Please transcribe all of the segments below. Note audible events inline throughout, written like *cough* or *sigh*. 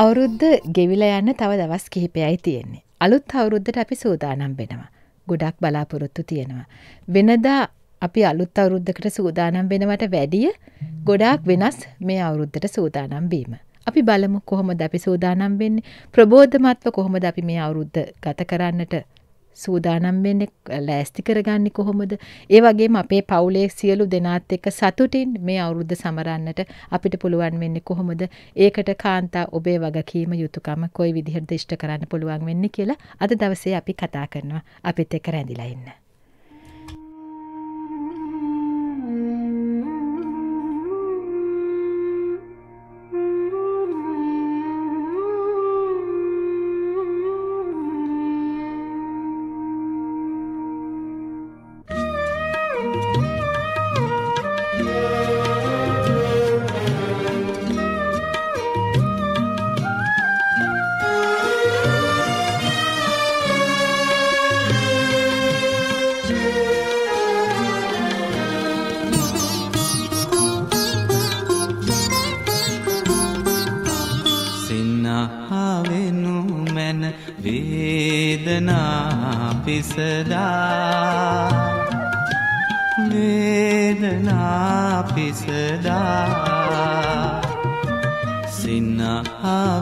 අවුරුද්ධ ගෙවිල යන්න තව දවස් කිහිපයයි තියෙන්නේ. අලුත් අවුරුද්ධට අපි සූදානම් වෙනවා. ගොඩක් බලාපොරොත්තු තියෙනවා. වෙනදා අපි අලුත් අවුරුද්ධකට සූදානම් වෙනවට වැඩිය ගොඩාක් වෙනස් මේ අවුරුද්ධට සූදානම් වීම. අපි බලමු කොහොමද අපි සූදානම් වෙන්නේ ප්‍රබෝධමත්ව කොහොමද අපි මේ අවුරුද්ධ ගත කරන්නට සූදානම් වෙන්නේ ලෑස්ති කරගන්නේ කොහොමද? ඒ වගේම අපේ පවුලේ සියලු දෙනාත් එක්ක සතුටින් මේ අවුරුද්ද සමරන්නට අපිට පුළුවන් වෙන්නේ කොහොමද? ඒකට කාන්තා ඔබේ වගකීම යුතුයකම කොයි විදිහටද ඉෂ්ට කරන්න පුළුවන් වෙන්නේ කියලා අද දවසේ අපි කතා කරනවා. අපිත් එක්ක රැඳිලා ඉන්න.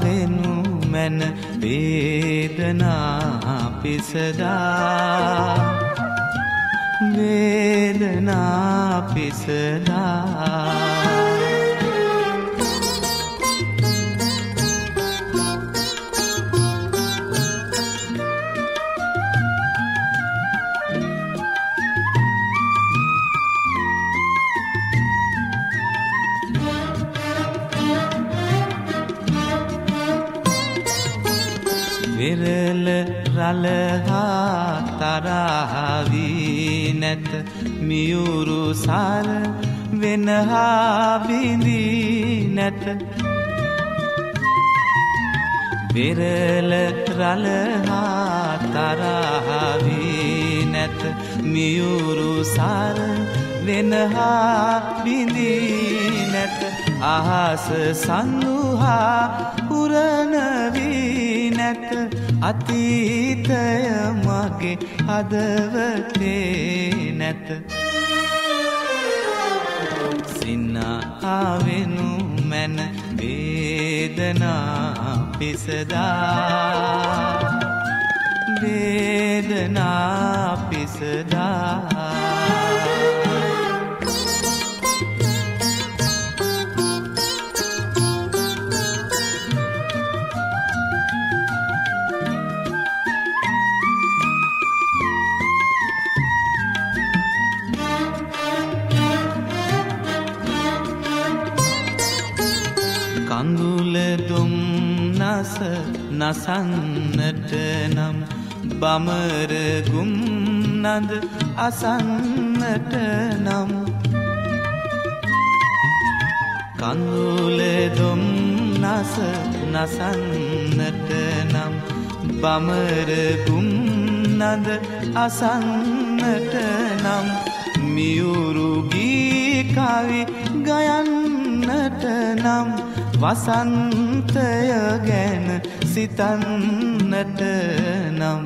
වෙනු මැන වේදනා පිසදා වේදනා පිසදා සලහා තරහවී නැත මියුරු සල් වෙනහා බිඳී නැත වෙරල රලහා තරහවී නැත මියුරු සල් වෙනහා බිඳී නැත අහස සඳුහා පුරණවී අතීතය මගේ හදවතේ නැත සින්නාවෙනු මැන වේදනා පිසදා වේදනා පිසදා කඳුල දුම් නස නසන්නට නම් බමරගුම් නද අසන්නට නම් කඳුල දුම් නස නසන්නට නම් බමරගුම් නද අසන්නට නම් මියුරුගී කවි ගයන්නට නම් වසන්තය ගැන සිතන්නට නම්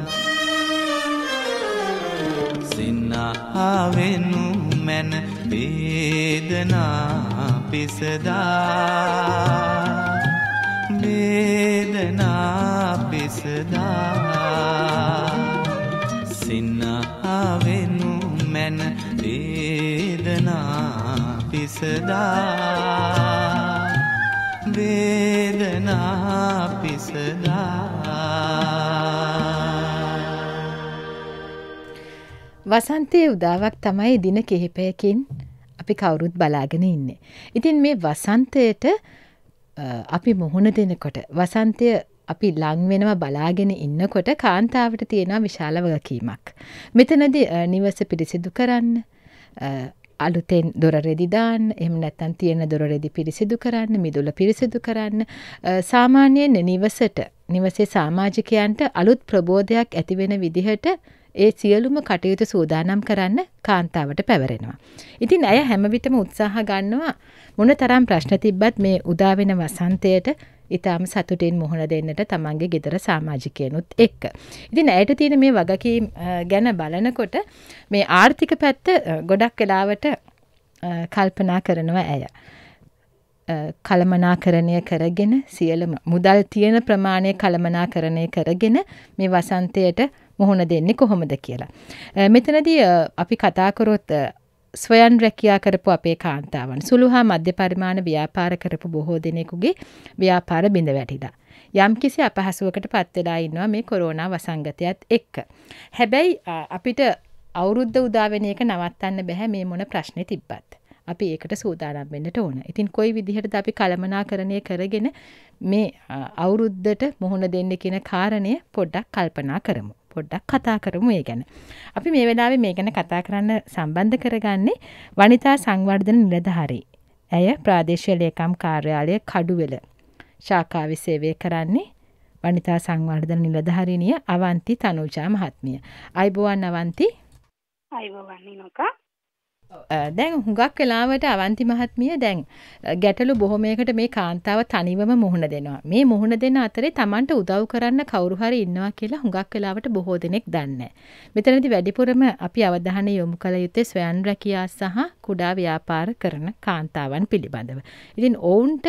සින්නහාවෙනු මැන වේදනා පිසදා වේදනා පිසදා සින්නහාවෙනු මැන වේදනා පිසදා වේදනා පිසදා වසන්තයේ උදාවක් තමයි දින කිහිපයකින් අපි කවුරුත් බලාගෙන ඉන්නේ. ඉතින් මේ වසන්තයට අපි මුහුණ දෙනකොට වසන්තය අපි ලංවෙනව බලාගෙන ඉන්නකොට කාන්තාවට තියෙනවා විශාල වගකීමක්. මෙතනද නිවස පිරිසිදු කරන්න අලුතෙන් දොර රෙදිදාන්න එම නැත්තන් තියෙන දොරෙදි පිරිසිදු කරන්න මිදුල පිරිසිදු කරන්න සාමාන්‍යයෙන් නිවසට නිවසේ සාමාජිකයන්ට අලුත් ප්‍රබෝධයක් ඇතිවෙන විදිහට ඒ සියලුම කටයුතු සූදානම් කරන්න කාන්තාවට පැවරෙනවා. ඉතින් ඇය හැමවිටම උත්සාහ ගන්නවා මොන තරම් ප්‍රශ්න තිබ්බත් මේ උදාවෙන වසන්තයට ඉතාම සතුටින් මුහුණ දෙන්නට තමන්ගේ ගෙදර සාමාජිකයනුත් එක්ක. ඉතින් ඇයට තියෙන මේ වගකීම් ගැන බලනකොට මේ ආර්ථික පැත්ත ගොඩක් කලාවට කල්පනා කරනවා ඇය. කළමනාකරණය කරගෙන සියලම මුදල් තියෙන ප්‍රමාණය කළමනාකරණය කරගෙන මේ වසන්තයට මුහුණ දෙන්නේ කොහොමද කියලා. මෙතනදී අපි කතාකොරොත් ස්වයන් රැකියා කරපු අපේ කාන්තාවන් සුළු හා මධ්‍ය පරිමාණ ව්‍යාපාර කරපු බොහෝ දෙනෙකුගේ ව්‍යාපාර බිඳ වැටිලා. යම්කිසි අපහසුවකට පත්වෙලා ඉන්නවා මේ කොරෝනා වසංගතයත් එක්ක. හැබැයි අපිට අවුරුද්ධ උදාවෙන එක නවත්තන්න බැහැ මේ මොන ප්‍රශ්නේ තිබ්බත්. අපි ඒකට සූදානම් වෙන්නට ඕන. ඉතින් කොයි විදිහටද අපි කලමනාකරණය කරගෙන මේ අවුරුද්දට මුහුණ දෙන්න කියන කාරණය පොඩ්ඩක් කල්පනා කරමු. පොඩ්ඩක් කතා කරමු ඒ ගැන. අපි මේ වෙලාවේ මේ ගැන කතා කරන්න සම්බන්ධ කරගන්නේ වනිතා සංවර්ධන නිලධාරී. ඇය ප්‍රාදේශීය ලේකම් කාර්යාලය කඩුවෙල ශාඛාවේ සේවය කරන්නේ වනිතා සංවර්ධන නිලධාරිණිය අවන්ති තනුජා මහත්මිය. අයිබෝවන් අවන්ති. අයිබෝවන් නෝකා. දැන් හුඟක් වෙලාවට අවන්ති මහත්මිය දැන් ගැටලු බොහොමයකට මේ කාන්තාව තනිවම මුහුණ දෙනවා. මේ මුහුණ දෙන අතරේ Tamanට උදව් කරන්න කවුරු හරි ඉන්නවා කියලා හුඟක් වෙලාවට බොහෝ දෙනෙක් දන්නේ මෙතනදී වැඩිපුරම අපි අවධානය යොමු කළ යුත්තේ ස්වයං රැකියා සහ කුඩා ව්‍යාපාර කරන කාන්තාවන් පිළිබඳව. ඉතින් ඔවුන්ට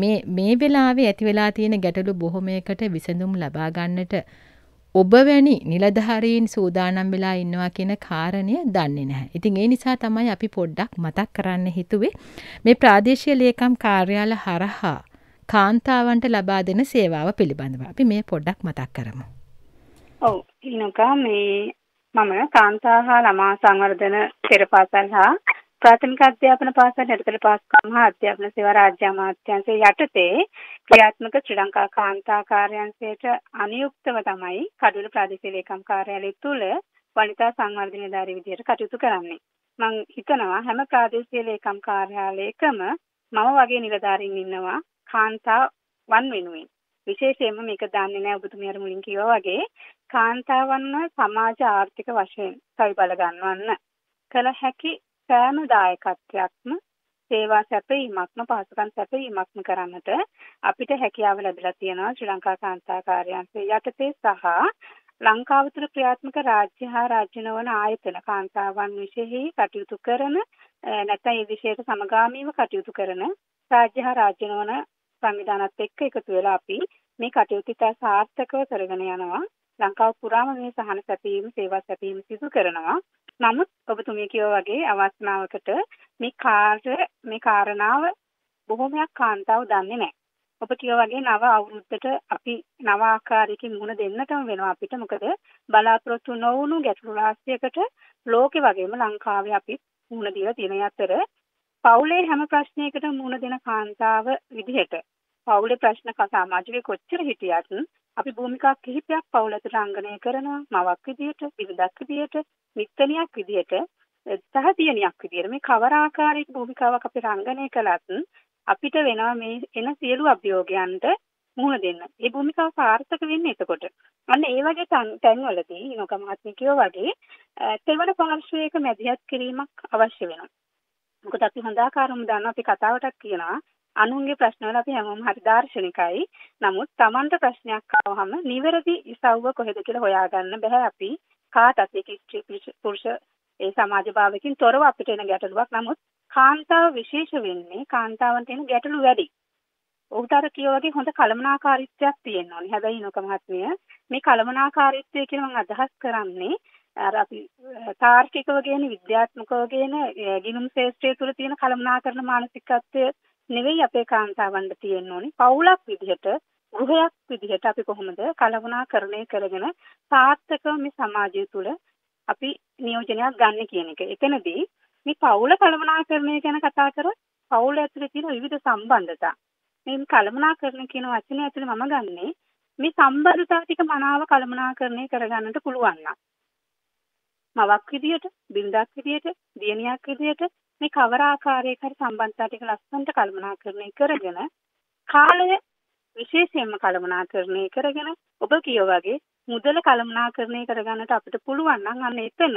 මේ මේ වෙලාවේ ඇති වෙලා තියෙන ගැටලු බොහොමයකට විසඳුම් ලබා ගන්නට ඔබ වැනි නිලධාරීන් සූදානම් වෙලා ඉන්නවා කියන කාරණය දන්නේ නැහැ. ඉතින් ඒ නිසා තමයි අපි පොඩ්ඩක් මතක් කරන්න හිතුවේ මේ ප්‍රාදේශීය ලේකම් කාර්යාල හරහා කාන්තාවන්ට ලබා දෙන සේවාව පිළිබඳව. අපි මේ පොඩ්ඩක් මතක් කරමු. ඔව් ඉනෝකා මේ මම කාන්තා හා ළමා සංවර්ධන පෙරපාසල් හා ප්‍රාථමික අධ්‍යාපන පාසල් නිරතර පාස්කම් හා අධ්‍යාපන සේවා රාජ්‍ය අමාත්‍යාංශය යටතේ ක්‍රියාත්මක ශ්‍රී ලංකා කාන්තා කාර්යාංශයට අනුයුක්තව තමයි කඩුළු ප්‍රාදේශීය ලේකම් කාර්යාලය තුල වනිතා සංවර්ධන ඉදාරිය විදියට කටයුතු කරන්නේ. මම හිතනවා හැම ප්‍රාදේශීය ලේකම් කාර්යාලයකම මම වගේ නිලධාරීන් ඉන්නවා කාන්තා වන් වෙනුවෙන්. විශේෂයෙන්ම මේක දන්නේ නැහැ ඔබතුමිය අර මුලින් කිව්වා වගේ කාන්තාවන්ව සමාජ ආර්ථික වශයෙන් සවි බල ගන්නවන්න කළ හැකි සෑම දායකත්වයක්ම සේවා සැපයීමක්ම පහසුකම් සැපයීමක්ම කරන්නට අපිට හැකියාව ලැබිලා තියෙනවා ශ්‍රී ලංකා කාන්තා කාර්යාංශය යටතේ සහ ලංකාව තුළ ක්‍රියාත්මක රාජ්‍ය හා රාජ්‍ය නොවන ආයතන කාන්තාවන් විශේෂෙහි කටයුතු කරන නැත්නම් ඒ විශේෂයට සමගාමීව කටයුතු කරන රාජ්‍ය හා රාජ්‍ය නොවන සංවිධානත් එක්ක එකතු වෙලා අපි මේ කටයුතු ඉතා සාර්ථකව කරගෙන යනවා ලංකාව පුරාම මේ සහන සැපීම සේවා සැපීම සිදු කරනවා නමුත් ඔබතුමිය කියෝ වගේ අවස්ථාවකට මේ කාර්ය මේ කාරණාව බොහොමයක් කාන්තාව දන්නේ නැහැ. ඔබ කියෝ වගේ නව අවුරුද්දට අපි නව ආකාරයකින් මුහුණ දෙන්නටම වෙනවා අපිට. මොකද බලාපොරොත්තු නොවුණු ගැටලු රාශියකට ලෝකෙ වගේම ලංකාවේ අපි මුහුණ දීලා තියෙන අතර පවුලේ හැම ප්‍රශ්නයකටම මුහුණ දෙන කාන්තාව විදිහට පවුලේ ප්‍රශ්න සමාජයේ කොච්චර හිටියත් අපි භූමිකා කිහිපයක් පවුල ඇතුළත රංගනය කරනවා මවක් විදියට, බිරිඳක් විදියට, මිත්තණියක් විදියට, සහතියනියක් විදියට මේ කවර ආකාරයක භූමිකාවක් අපි රංගනය කළත් අපිට වෙනවා මේ එන සියලු අභියෝගයන්ට මුහුණ දෙන්න. ඒ භූමිකාව සාර්ථක වෙන්නේ එතකොට. අන්න ඒ වගේ තැන්වලදී නෝක මහත්මියෝ වගේ තෙවන පාර්ශ්වයක මැදිහත් කිරීමක් අවශ්‍ය වෙනවා. මොකද අපි හොඳ ආකාරම දන්නවා අපි කතාවටක් කියනවා අනුන්ගේ ප්‍රශ්නවල අපි හැමෝම හරි දාර්ශනිකයි. නමුත් Tamanta ප්‍රශ්නයක් ආවහම නිවැරදි ඉසව්ව කොහෙද කියලා හොයාගන්න බෑ අපි. කාටත් ඒක ස්ත්‍රී පුරුෂ ඒ සමාජභාවකින් තොරව අපිට එන ගැටලුවක්. නමුත් කාන්තාව විශේෂ වෙන්නේ කාන්තාවන් තියෙන ගැටලු වැඩි. ඔහුට අර කියවගේ හොඳ කලමනාකාරීත්වයක් තියෙන්න ඕනේ. හැබැයි නෝක මහත්මිය මේ කලමනාකාරීත්වය කියලා මම අදහස් කරන්නේ අර අපි තාර්කිකව කියන විද්‍යාත්මකව කියන ගිනුම් ශාස්ත්‍රය තුළ තියෙන කලමනාකරන මානසිකත්වය නෙවෙයි අපේ කාන්තාවන්ට තියෙන්න ඕනේ පවුලක් විදිහට ගෘහයක් විදිහට අපි කොහොමද කලවණාකරණය කරගෙන සාර්ථකව මේ සමාජය තුළ අපි නියෝජනයක් ගන්න කියන එක. එතනදී මේ පවුල කලවණාකරණය ගැන කතා කරොත් පවුල ඇතුලේ තියෙන විවිධ සම්බන්ධතා. මේ කලමනාකරණ කියන වචනේ ඇතුලේ මම ගන්නේ මේ සම්බන්ධතා ටික මනාව කලමනාකරණය කරගන්නට පුළුවන් නම් මවක් විදියට බිරිඳක් විදියට දියණියක් විදියට මේ කවර ආකාරයක හරි සම්බන්ධතා ටික ලස්සනට කළමනාකරණය කරගෙන කාලය විශේෂයෙන්ම කළමනාකරණය කරගෙන ඔබ කියෝ වගේ මුදල කළමනාකරණය කරගන්නට අපිට පුළුවන් නම් අන්න එතන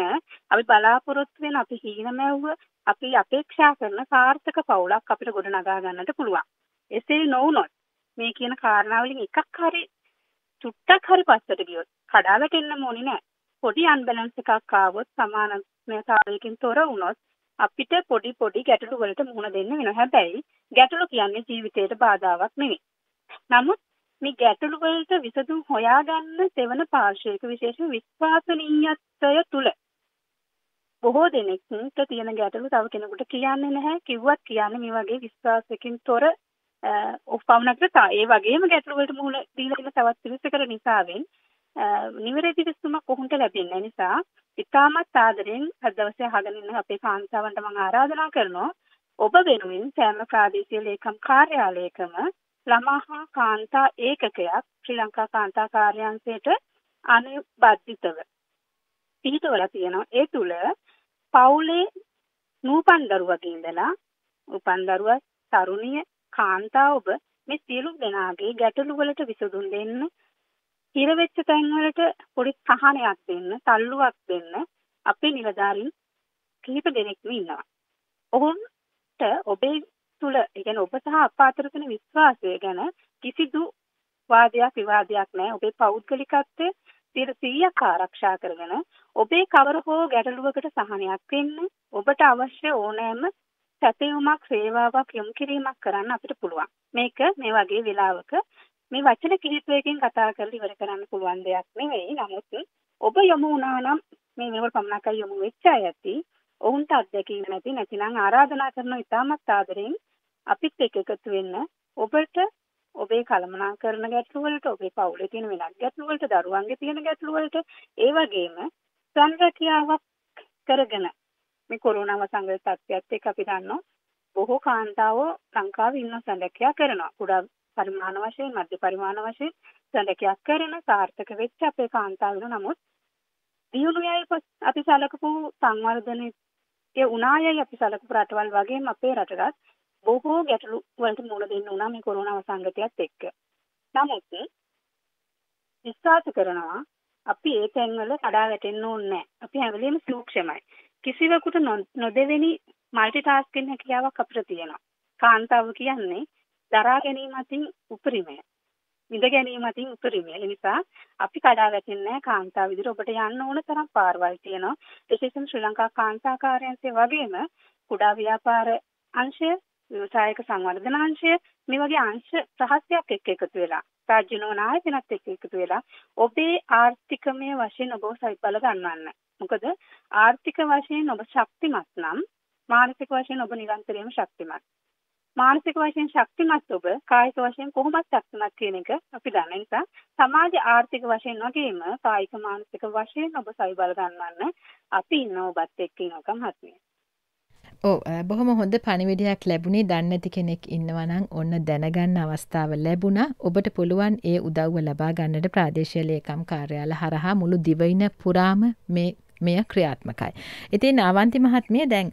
අපි බලාපොරොත්තු වෙන අපි හීනමැව්ව අපි අපේක්ෂා කරන සාර්ථක පවුලක් අපිට ගොඩනගා ගන්නට පුළුවන්. එසේ නොවුනොත් මේ කියන කාරණාවලින් එකක් හරි චුට්ටක් හරි පස්සට ගියොත් කඩා වැටෙන්න ඕනේ නෑ. පොඩි අන්බැලන්ස් එකක් ආවොත් සමානතාවයකින් තොර වුණොත් අපිට පොඩි පොඩි ගැටලු වලට මුහුණ දෙන්න වෙනවා. හැබැයි ගැටලු කියන්නේ ජීවිතයට බාධාවක් නෙවෙයි. නමුත් මේ ගැටලු වලට විසඳුම් හොයාගන්න තෙවන පාර්ශ්වයක විශේෂ විශ්වාසනීයත්වය තුල බොහෝ දෙනෙක්ට තියෙන ගැටලු තව කෙනෙකුට කියන්නේ නැහැ. කිව්වත් කියන්නේ මේ වගේ විශ්වාසකින් තොර ඔප්පවනකට ඒ වගේම ගැටලු වලට මුහුණ දීලා ඉන්න තවත් පිරිසකට නිසාවෙන් නිවැරදි විසඳුමක් ඔහුන්ට ලැබෙන්නේ නිසා ඉතාමත් ආදරෙන් අද දවසේ අහගෙන ඉන්න අපේ කාන්තාවන්ට මම ආරාධනා කරනවා ඔබ වෙනුවෙන් සෑම ප්‍රාදේශීය ලේකම් කාර්යාලයකම ළමා හා කාන්තා ඒකකයක් ශ්‍රී ලංකා කාන්තා කාර්යාංශයට අනුබද්ධිතව පිහිටවලා තියෙනවා ඒ තුල පවුලේ නූපන් දරුවගේ ඉඳලා උපන් දරුවා තරුණිය කාන්තාව ඔබ මේ සියලු දෙනාගේ ගැටලු වලට විසඳුම් දෙන්න හිර වෙච්ච තැන්වලට පොඩි සහනයක් දෙන්න, තල්ලුවක් දෙන්න අපේ නිලධාරීන් කිහිප දෙනෙක්ම ඉන්නවා. ඔවුන්ට ඔබේ තුල, ඒ කියන්නේ ඔබ සහ අප අතර තියෙන විශ්වාසය ගැන කිසිදු වාදයක් විවාදයක් නැහැ. ඔබේ පෞද්ගලිකත්වය 100ක් ආරක්ෂා කරගෙන ඔබේ කවර හෝ ගැටලුවකට සහනයක් වෙන්න ඔබට අවශ්‍ය ඕනෑම සැපයුමක් සේවාවක් යොමු කිරීමක් කරන්න අපිට පුළුවන්. මේක මේ වගේ වෙලාවක මේ වචන කිහිපයකින් කතා කරලා ඉවර කරන්න පුළුවන් දෙයක් නෙවෙයි. නමුත් ඔබ යොමු වුණා නම් මේ මේවල් පමණකයි යොමු වෙච්ච අය ඇති. ඔවුන්ට අත්දැකීම නැති නැතිනම් ආරාධනා කරන ඉතාමත් ආදරෙන් අපිත් එක්ක එකතු වෙන්න ඔබට ඔබේ කලමනාකරණ ගැටලු වලට ඔබේ පවුලේ තියෙන වෙනත් ගැටලු වලට දරුවන්ගේ තියෙන ගැටලු වලට ඒ වගේම සංරක්‍යාවක් කරගෙන මේ කොරෝනාව සංගත තත්ත්වයත් එක්ක අපි දන්නවා බොහෝ කාන්තාවෝ ලංකාවේ ඉන්න සංරක්‍යා කරනවා. කුඩා පරිමාණ වශයෙන් මධ්‍ය පරිමාණ වශයෙන් සැලකියක් කරන සාර්ථක වෙච්ච අපේ කාන්තාවරු නමුත් දියුණුවයි අපි සැලකපු සංවර්ධනය උනායයි අපි සැලකපු රටවල් වගේම අපේ රටටත් බොහෝ ගැටලු වලට මුහුණ දෙන්න උනා මේ කොරෝනා වසංගතයත් එක්ක. නමුත් විශ්වාස කරනවා අපි ඒ තැන්වල කඩා වැටෙන්න ඕනේ නැහැ. අපි හැම වෙලෙම සූක්ෂමයි. කිසිවෙකුට නොදෙවෙනි মালටි ටාස්කින් හැකියාවක් අපිට තියෙනවා. කාන්තාව කියන්නේ දරා ගැනීම අතින් උපරිමය. විඳ ගැනීම අතින් උපරිමය. ඒ නිසා අපි කඩා වැටෙන්නේ නැහැ කාන්තාව විදිහට ඔබට යන්න ඕන තරම් පාරවල් තියෙනවා. විශේෂයෙන් ශ්‍රී ලංකා කාන්තාකාරයන්සේ වගේම කුඩා ව්‍යාපාර අංශය, ව්‍යවසායක සංවර්ධන අංශය මේ වගේ අංශ රහසයක් එක්ක එකතු වෙලා රාජ්‍ය නෝනායතනත් එක්ක එකතු වෙලා ඔබේ ආර්ථිකමය වශයෙන් ඔබව සවිපල ගන්නවන්න. මොකද ආර්ථික වශයෙන් ඔබ ශක්තිමත් නම් මානසික වශයෙන් ඔබ නිරන්තරයෙන්ම ශක්තිමත්. මානසික වශයෙන් ශක්තිමත් ඔබ කායික වශයෙන් කොහොමද ශක්තිමත් කියන එක අපි දන්න නිසා සමාජ ආර්ථික වශයෙන් වගේම කායික මානසික වශයෙන් ඔබ සවිබල ගන්නන්න අපි ඉන්න ඔබත් එක්ක ඉනකම් හත්මිය. ඕ බොහොම හොඳ පණිවිඩයක් ලැබුණේ දන්නති කෙනෙක් ඉන්නවනං ඔන්න දැනගන්න අවස්ථාව ලැබුණ ඔබට පුළුවන් ඒ උදව්ව ලබා ගන්නට ප්‍රාදේශයලයකම් කාර්යාල හරහා මුළු දිවයින පුරාම මේ මෙය ක්‍රියාත්මකයි. ඉතින් ආවන්ති මහත්මිය දැන්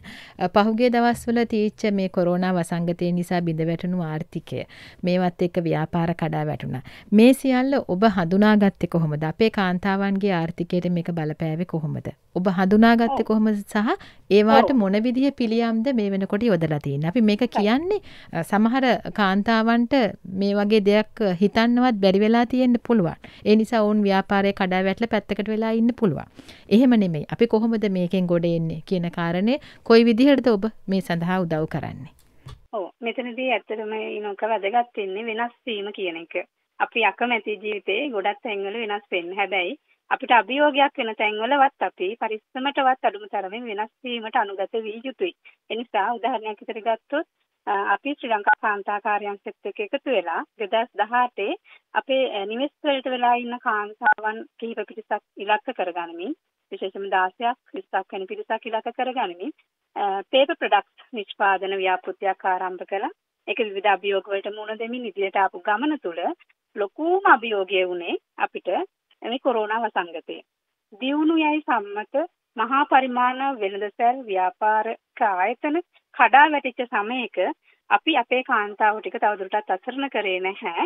පහුගිය දවස්වල තීච්ච මේ කොරෝනා වසංගතය නිසා බිඳ වැටුණු ආර්ථිකය මේවත් එක්ක ව්‍යාපාර කඩා වැටුණා. මේ සියල්ල ඔබ හඳුනාගත්තේ කොහොමද? අපේ කාන්තාවන්ගේ ආර්ථිකයට මේක බලපෑවේ කොහොමද? ඔබ හඳුනාගත්තේ කොහොමද සහ ඒවාට මොන විදිහ පිළියම්ද මේ වෙනකොට යොදලා තියෙන්නේ. අපි මේක කියන්නේ සමහර කාන්තාවන්ට මේ වගේ දෙයක් හිතන්නවත් බැරි වෙලා තියෙන්න පුළුවන්. ඒ නිසා ඔවුන් ව්‍යාපාරයේ කඩා වැටලා පැත්තකට වෙලා ඉන්න පුළුවන්. එහෙම නෙමෙයි. අපි කොහොමද මේකෙන් ගොඩ එන්නේ කියන කාරණේ කොයි විදිහටද ඔබ මේ සඳහා උදව් කරන්නේ? ඔව් මෙතනදී ඇත්තටම ඊනොක වැදගත් වෙන්නේ වෙනස් වීම කියන එක. අපි අකමැති ජීවිතේ ගොඩක් තැන්වල වෙනස් වෙන්න. හැබැයි අපිට අභියෝගයක් වෙන තැන්වලවත් අපි පරිස්සමටවත් අඩුම තරමින් වෙනස් වීමට අනුගත විය යුතුයි. එනිසා උදාහරණයක් විතර ගත්තොත් අපි ශ්‍රී ලංකා කාන්තාකාරයන් සෙත් එක්ක එකතු වෙලා 2018 අපේ නිවෙස් වලට වෙලා ඉන්න කාන්තාවන් කිහිප පිරිසක් ඉලක්ක කරගනිමින් විශේෂම 16ක් 20ක් වෙනි පිරිසක් ඉලක්ක කරගනිමින් පේපර් ප්‍රොඩක්ට්ස් නිෂ්පාදන ව්‍යාපෘතියක් ආරම්භ කළා. ඒක විවිධ අභියෝග වලට මුහුණ දෙමින් ඉදිරියට ආපු ගමන තුළ ලොකුම අභියෝගය වුණේ අපිට ඇමි කොරෝනා වසංගතය. දියුණු යයි සම්මත මහා පරිමාණ වෙළඳසැල් ව්‍යාපාර ආයතන කඩා වැටිච්ච සමයක අපි අපේ කාන්තාව ටික තවදුරටත් අසරණ කරේ නැහැ.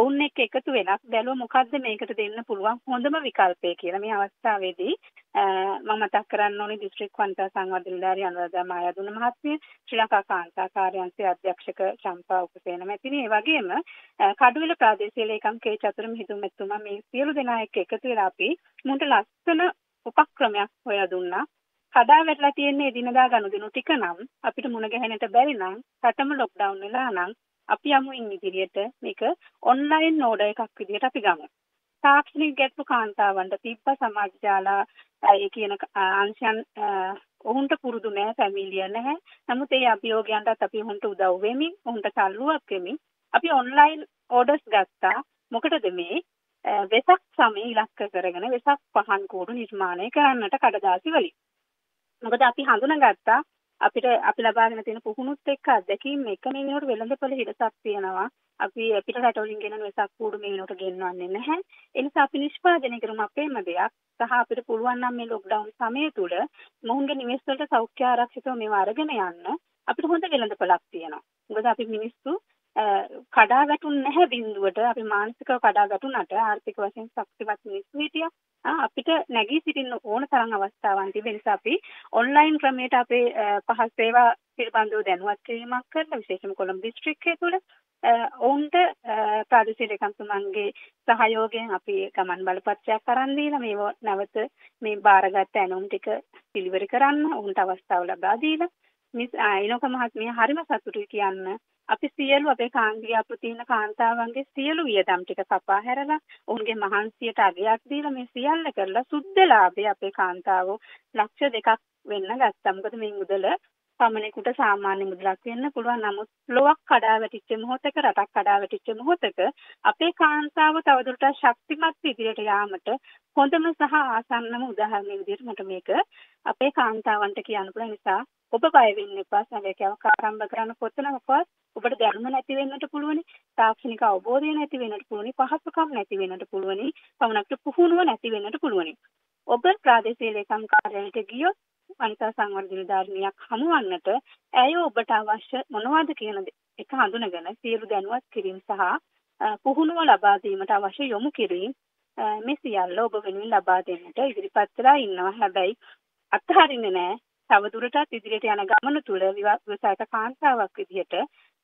ඔවුන් එක්ක එකතු වෙලා බැලුව මොකද්ද මේකට දෙන්න පුළුවන් හොඳම විකල්පය කියලා මේ අවස්ථාවේදී මම මතක් කරන්න ඕනේ දිස්ත්‍රික් කාන්තා සංවර්ධන නිලධාරී අනුරාධා මායදුන මහත්මිය ශ්‍රී ලංකා කාන්තා කාර්යාංශයේ අධ්‍යක්ෂක චම්පා උපසේන මැතිනි ඒ වගේම කඩුවෙල ප්‍රාදේශීය ලේකම් කේ චතුරම හිතුම් මෙතුමා මේ සියලු දෙනා එක්ක එකතු වෙලා අපි මුන්ට ලස්සන උපක්‍රමයක් හොයා දුන්නා කඩා වැටලා තියෙන්නේ දිනදා ගනුදෙනු ටික නම් අපිට මුණ ගැහෙන්නට බැරි නම් රටම ලොක්ඩවුන් වෙලා නම් අපි යමුයින් ඉදිරියට මේක ඔන්ලයින් ඕඩර් එකක් විදිහට අපි ගමු. තාක්ෂණික ගැටලු කාන්තාවන්ට තිබ්බ සමාජ ජාලා ඒ කියන අංශයන් ඔවුන්ට පුරුදු නෑ ෆැමිලිය නැහැ. නමුත් ඒ අභියෝගයන්ටත් අපි ඔවුන්ට උදව් වෙමින් ඔවුන්ට තල්ලුවක් වෙමින් අපි ඔන්ලයින් ඕඩර්ස් ගත්තා. මොකටද මේ වෙසක් සමය ඉලක්ක කරගෙන වෙසක් පහන් කෝඩු නිර්මාණය කරන්නට කඩදාසි වලින්. මොකද අපි හඳුනාගත්තා අපිට අපි ලබාගෙන තියෙන පුහුණුත් එක්ක අත්දැකීම් එක මේ වෙනකොට වෙළඳපොළ හිරසක් තියෙනවා. අපි පිට රටවලින් ගෙනන වෙසක් කූඩු මේ වෙනකොට ගෙන්වන්නේ නැහැ. ඒ නිසා අපි නිෂ්පාදනය කරමු අපේම දෙයක්. සහ අපිට පුළුවන් නම් මේ ලොක්ඩවුන් සමය තුළ මොහුගේ නිවෙස් වලට සෞඛ්‍ය ආරක්ෂිතව මේවා අරගෙන යන්න අපිට හොඳ වෙළඳපොළක් තියෙනවා. මොකද අපි මිනිස්සු කඩා වැටුන්නේ නැහැ බිඳුවට අපි මානසිකව කඩා වැටුණාට ආර්ථික වශයෙන් ශක්තිමත් මිනිස්සු හිටියා අපිට නැගී සිටින්න ඕන තරම් අවස්ථාවන් තිබෙන නිසා අපි ඔන්ලයින් ක්‍රමයට අපේ පහසු සේවා පිළිබඳව දැනුවත් කිරීමක් කරලා විශේෂම කොළඹ දිස්ත්‍රික්කය තුළ ඔවුන්ට ප්‍රාදේශීය ලේකම්තුමන්ගේ සහයෝගයෙන් අපි ගමන් බලපත්‍රයක් අරන් දීලා මේව නැවත මේ බාරගත් ඇනුම් ටික පිළිවෙල කරන්න ඔවුන්ට අවස්ථාව ලබා දීලා මිස් අයිනෝක මහත්මිය හරිම සතුටුයි කියන්න අපි සියලු අපේ කාන්ග්‍රිය අපෘතින කාන්තාවන්ගේ සියලු වියදම් ටික කපා හැරලා ඔවුන්ගේ මහන්සියට අගයක් දීලා මේ සියල්ල කරලා සුද්ධ ලාභය අපේ කාන්තාවෝ ලක්ෂ දෙකක් වෙන්න ගත්තා. මොකද මේ මුදල පමණෙකුට සාමාන්‍ය මුදලක් වෙන්න පුළුවන් නමුත් ලොවක් කඩා වැටිච්ච මොහොතක රටක් කඩා වැටිච්ච මොහොතක අපේ කාන්තාව තවදුරටත් ශක්තිමත් විදිහට යාමට හොඳම සහ ආසන්නම උදාහරණය විදිහට මට මේක අපේ කාන්තාවන්ට කියන්න පුළුවන් නිසා ඔබ බය වෙන්න එපා සංගයකව ආරම්භ කරන කොතනකවත් ඔබට දැනුම නැති වෙන්නට පුළුවනි තාක්ෂණික අවබෝධය නැති වෙන්නට පුළුවනි පහසුකම් නැති වෙන්නට පුළුවනි පමණක් පුහුණුව නැති වෙන්නට පුළුවනි ඔබ ප්‍රාදේශීය ලේකම් කාර්යාලයට ගියොත් වනිතා සංවර්ධන ධාර්මියක් හමුවන්නට ඇය ඔබට අවශ්‍ය මොනවද කියන එක හඳුනගෙන සියලු දැනුවත් කිරීම සහ පුහුණුව ලබා දීමට අවශ්‍ය යොමු කිරීම මේ සියල්ල ඔබ වෙනුවෙන් ලබා දෙන්නට ඉදිරිපත් වෙලා ඉන්නවා හැබැයි අත්හරින්නේ නැහැ තවදුරටත් ඉදිරියට යන ගමන තුළ ව්‍යවසායක කාන්තාවක් විදිහට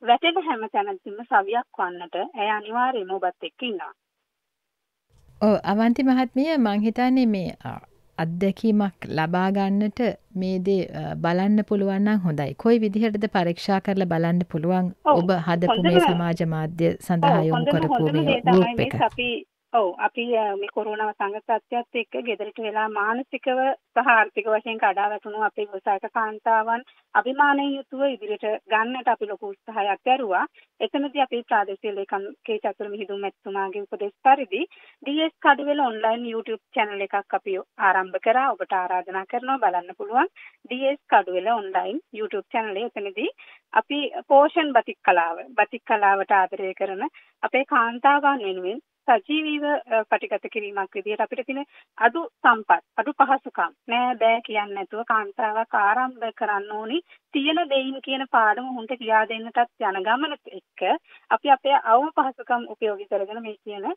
වැටෙන හැම තැනකින්ම සවියක් වන්නට ඇය අනිවාර්යයෙන්ම ඔබත් එක්ක ඉන්නවා. ඔව් අවන්ති මහත්මිය මං හිතන්නේ මේ අත්දැකීමක් ලබා ගන්නට මේ දේ බලන්න පුළුවන් නම් හොඳයි. කොයි විදිහටද පරීක්ෂා කරලා බලන්න පුළුවන් ඔබ හදපු මේ සමාජ මාධ්‍ය සඳහා යොමු කරපු මේ ගෲප් එක. ඔව් අපි මේ කොරෝනා සංගතත්වයත් එක්ක ගෙදරට වෙලා මානසිකව සහ ආර්ථික වශයෙන් කඩා වැටුණු අපේ වසාක කාන්තාවන් අභිමානයෙන් යුතුව ඉදිරියට ගන්නට අපි ලොකු උත්සාහයක් දැරුවා. එතනදී අපේ ප්‍රාදේශීය ලේකම් කේ චතුර මිහිඳු මැතිතුමාගේ උපදෙස් පරිදි DS Kaduwela online YouTube channel එකක් අපි ආරම්භ කරා. ඔබට ආරාධනා කරනවා බලන්න පුළුවන්. DS Kaduwela online YouTube channel එතනදී අපි පෝෂන් බතික් කලාව, බතික් කලාවට ආදරය කරන අපේ කාන්තාවන් වෙනුවෙන් සජීවීව පටිගත කිරීමක් විදිහට අපිට තියෙන අඩු සම්පත් අඩු පහසුකම් නෑ බෑ කියන්නේ නැතුව කාන්තාවක් ආරම්භ කරන්න ඕනි තියෙන දෙයින් කියන පාඩම උන්ට කියා දෙන්නටත් යන ගමන එක්ක අපි අපේ අවම පහසුකම් උපයෝගී කරගෙන මේ කියන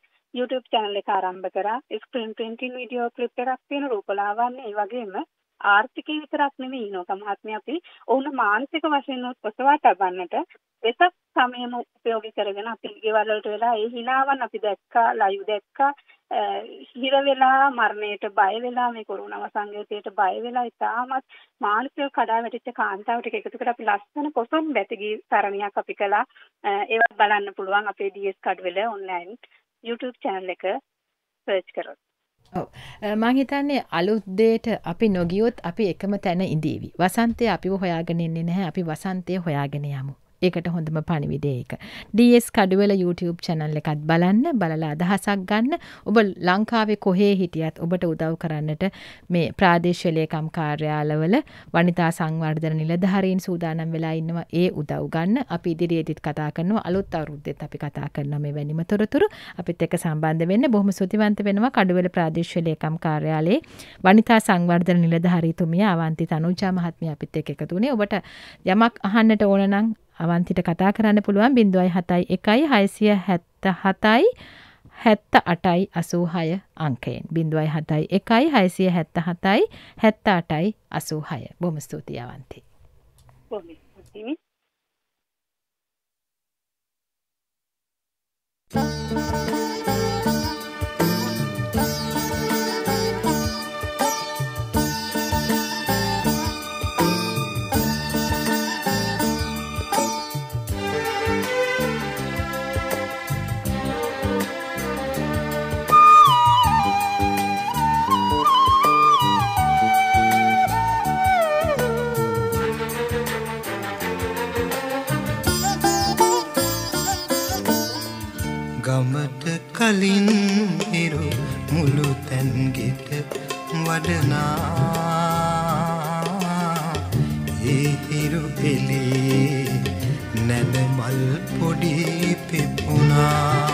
YouTube channel එක ආරම්භ කරා screen printing video clip එකක් තියෙන රූපලාවන්‍ය ඒ වගේම ආර්ථිකය විතරක් නෙමෙයි නෝක මහත්මිය අපි ඔවුන් මානසික වශයෙන් උත් පොසවා තබන්නට වෙසක් සමයම උපයෝගී කරගෙන අපි ගෙවල් වලට වෙලා ඒ හිනාවන් අපි දැක්කා ලයිව් දැක්කා හිර වෙලා මරණයට බය වෙලා මේ කොරෝනා සංගීතයට බය වෙලා ඉතාමත් මානසික කඩා වැටිච්ච කාන්තාව ටික එකතු කරලා අපි ලස්සන පොසොන් බැතිගී සරණියක් අපි කළා ඒවත් බලන්න පුළුවන් අපේ DS Kaduwela online YouTube channel එක සර්ච් කරොත් මං හිතන්නේ අලුත් දේට අපි නොගියොත් අපි එකම තැන ඉඳීවි. වසන්තය අපිව හොයාගෙනෙන්නේ නැහැ අපි වසන්තය හොයාගෙන යමු. ඒකට හොඳම පණිවිඩය ඒක. DS කඩුවල YouTube channel එකත් බලන්න, බලලා අදහසක් ගන්න. ඔබ ලංකාවේ කොහේ හිටියත් ඔබට උදව් කරන්නට මේ ප්‍රාදේශීය ලේකම් කාර්යාලවල වනිතා සංවර්ධන නිලධාරීන් සූදානම් වෙලා ඉන්නවා. ඒ උදව් ගන්න. අපි ඉදිරියේදීත් කතා කරනවා. අලුත් අවුරුද්දෙත් අපි කතා කරනවා මේ වැනිම තොරතුරු. අපිත් එක්ක සම්බන්ධ වෙන්න බොහොම සුතිවන්ත වෙනවා කඩුවල ප්‍රාදේශීය ලේකම් කාර්යාලයේ වනිතා සංවර්ධන නිලධාරීතුමිය අවන්ති තනුජා මහත්මිය අපිත් එක්ක එකතු වුණේ. ඔබට යමක් අහන්නට ඕන නම් අවන්තිට කතා කරන්න පුළුවන් 0.71 677යි 78යි 86 අංකයෙන් 0.71 677යි 78යි 86 බොහොම ස්තුතියි අවන්ති. බොහොම ස්තුතියි. Thank you. කමට කලින් හිරු මුළු තැන්ගෙට වඩනා ඒ හිරු එලේ නැද මල් පොඩි පෙපුුණා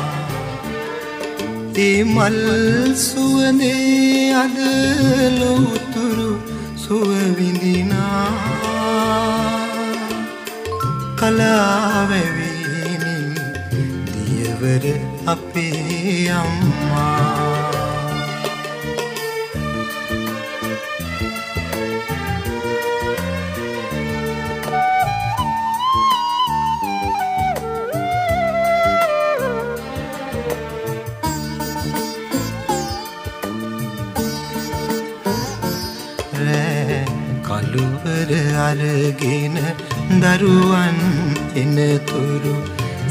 ඒ මල් සුවනේ අද ලොවතුරු සුවවිඳිනා කලාවැවීමින් දියවර අම්මා කළුවර අරගෙන දරුවන් එනතුරු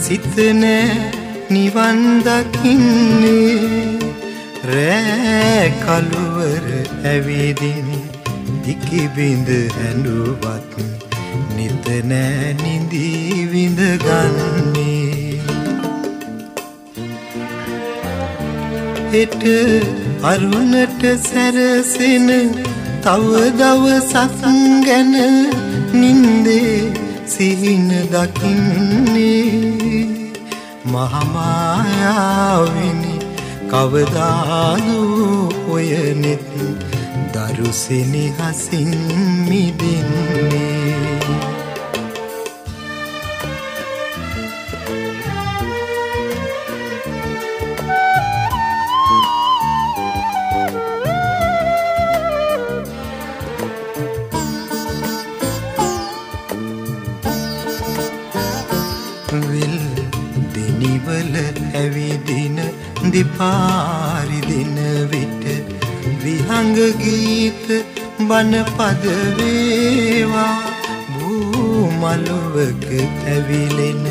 සිතනෑ නිවන් දකින්නේ රෑ කළුවර ඇවිදින දිකිබිඳ හැඬුවත් නිත නෑ නිඳී විඳ ගන්නේ හෙට අරුණට සැරසෙන තව දවසක් ගැන නින්දේ සිහින දකින්නේ මහමායාවිනි කවදාදු ඔය නෙත් දරුසිනි හසින් මිදින්නේ පාරිදින විට විහඟගීත බනපද වේවා භූමලුවක ඇවිලෙන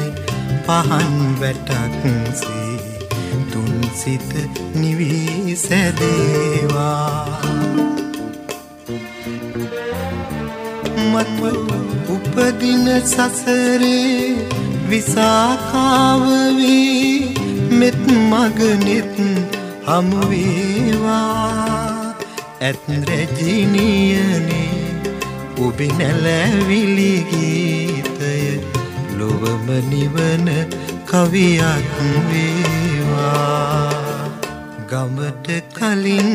පහන් වැටක්සේ තුන් සිත නිවී සැදේවා මත්ව උපදින සසරේ විසාකාවවී මගනෙත් හමුවේවා ඇත් රැජිනියනේ ඔබි නැලැවිලිගීතය ලොවම නිවන කවියක් වේවා ගමට කලින්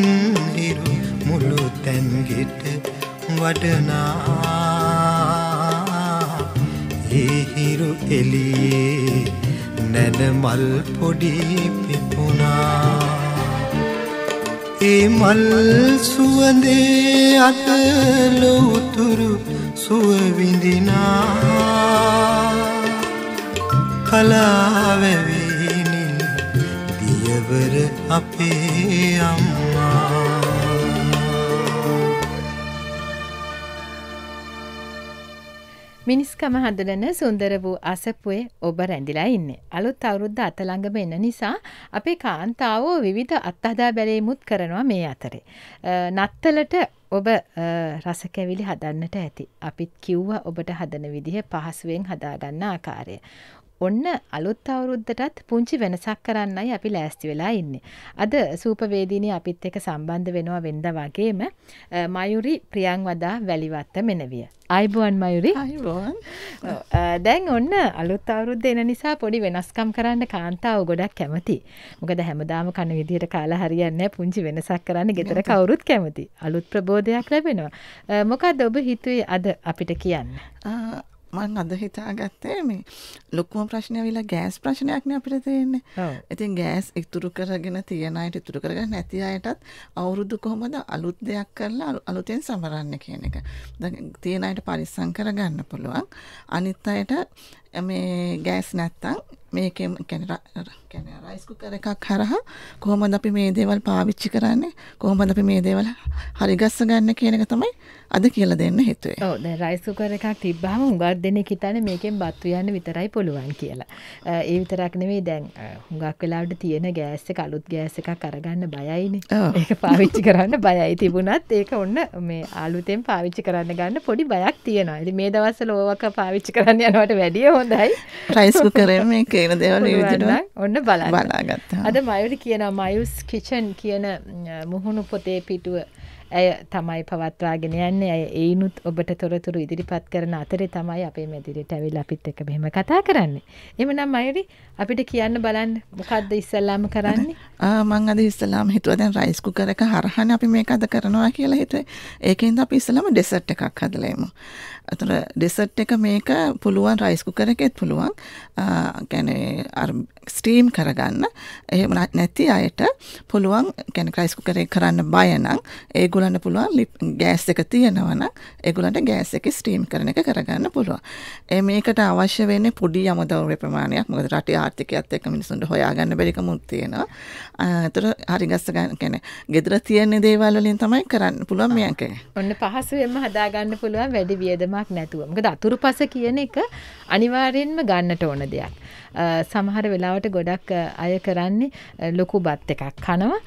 හිරු මුළු තැන්ගෙට වඩනා ඒහිරු එලියේ නැන මල් පොඩී පිපුණා ඒ මල් සුවඳේ අතල උතුරු සුවවිඳිනා කලාවැවිනින් දියවර අපේ අම්මා මිනිස්කම හඳුනන සුන්දර වූ අසපුවේ ඔබ රැඳිලා ඉන්නේ. අලුත් අවුරුද්ද අතළඟම එන නිසා අපේ කාන්තාවෝ විවිධ අත්හදා බැලීමුත් කරනවා මේ අතරේ. නත්තලට ඔබ රස කැවිලි හදන්නට ඇති. අපිත් කිව්වා ඔබට හදන විදිහ පහසුවෙන් හදාගන්න ආකාරය. ඔන්න අලුත් අවුරුද්දටත් පුංචි වෙනසක් කරන්නයි අපි ලෑස්ති වෙලා ඉන්නේ. අද සූපවේදීනී අපිත් එක්ක සම්බන්ධ වෙනවා වෙන්ද වගේම මයුරි ප්‍රියංවදා වැලිවත්ත මෙනවිය. අයිබුවන් මයුරි දැන් ඔන්න අලුත් අවුරුද්ද එන නිසා පොඩි වෙනස්කම් කරන්න කාන්තාව ගොඩක් කැමති. මොකද හැමදාම කන විදිහට කාලා හරියන්නේ නැහැ. පුංචි වෙනසක් කරන්න ගෙදර කවුරුත් කැමති. අලුත් ප්‍රබෝධයක් ලැබෙනවා. මොකද්ද ඔබ හිතුවේ අද අපිට කියන්න? මං අද හිතාගත්තේ මේ ලොක්කුම ප්‍රශ්නය වෙලා ගෑස් ප්‍රශ්නයක්න අපිට තියෙන්නේ ඉතින් ගෑස් ඉතුරු කරගෙන තියෙනයට ඉතුරු කරගෙන නැති අයටත් අවුරුදු කොහොමද අලුත් දෙයක් කරලා අලුතෙන් සමරන්න කියන එක තියෙනයට පරිස්සං කරගන්න පුළුවන් අනිත් අයට මේ ගෑස් නැත්තං මේකෙන් කැන රයිස්කු කර එකක් හරහ කොහොමද අපි මේ දේවල් පාවිච්චි කරන්නේ කොහොමද අපි මේ දේවල් හරිගස්ස ගන්න කියන එක තමයි අද කියල දෙන්න හිතුවේ ඕ දැ රයිස්කුකර එකක් තිබ්බහම හුඟක් දෙනෙ හිතන මේකෙන් බත්තු යන්න විතරයි පුළුවන් කියලා ඒ විතරක් නෙවේ දැන් හුඟක් වෙලාට තියෙන ගෑස්ස කලුත් ගෑස එකක් කරගන්න බයයින ඒක පාවිච්චි කරන්න බයයි තිබුණත් ඒක ඔන්න මේ ආලුතෙන් පාවිච්චි කරන්න ගන්න පොඩි බයක් තියෙනවා ඇති මේ දවස්ස ලෝවක පාවිච්චි කරන්න යනවට වැඩිය හොඳයි රයිස්කු කරම මේ කියන දෙවල ඔන්න බලා බලාගත් අද මයුරි කියන මයුස් කිචන් කියන මුහුණු පොතේ පිටුව ඇය තමයි පවත්වාගෙන යන්නේ ඇය ඒනුත් ඔබට තොරතුරු ඉදිරිපත් කරන අතරේ තමයි අපේ මැදිරියට ඇවිල්ලා අපිත් එක්ක මෙහෙම කතා කරන්නේ. එහෙමනම් මයුරි අපිට කියන්න බලන්න මොකද්ද ඉස්සල්ලාම කරන්නේ? මං අද ඉස්සල්ලාම හිතුවා දැන් රයිස් කුකර් එක හරහානේ අපි මේක අද කරනවා කියලා හිතුවේ. ඒකෙන්ද අපි ඉස්සල්ලාම ඩෙසර්ට් එකක් හදලා අතර ඩෙසට් එක මේක පුළුවන් රයිස් කුකර් එකෙත් පුළුවන් කියන්නේ අර ස්ටීම් කරගන්න එහෙම නැති අයට පුළුවන් කියන්නේ රයිස් කුකර් එක කරන්න බය නම් ඒගොල්ලන්ට පුළුවන් ගෑස් එක තියෙනවා නම් ඒගොල්ලන්ට ගෑස් එකේ ස්ටීම් කරන එක කරගන්න පුළුවන් ඒ මේකට අවශ්‍ය වෙන්නේ පොඩි අමුද්‍රව්‍ය ප්‍රමාණයක් මොකද රටේ ආර්ථිකයත් එක්ක මිනිසුන්ට හොයාගන්න බැරි කමුත් තියෙනවා අතර හරි ගස්ස ගන්න කියන්නේ ගෙදර තියෙන දේවල් වලින් තමයි කරන්න පුළුවන් මේක ඔන්න පහසුවෙන්ම හදාගන්න පුළුවන් වැඩි වියදමක් දැනීමක් නැතුව. මොකද අතුරුපස කියන එක අනිවාර්යෙන්ම ගන්නට ඕන දෙයක්. සමහර වෙලාවට ගොඩක් අය කරන්නේ ලොකු බත් එකක් කනවා.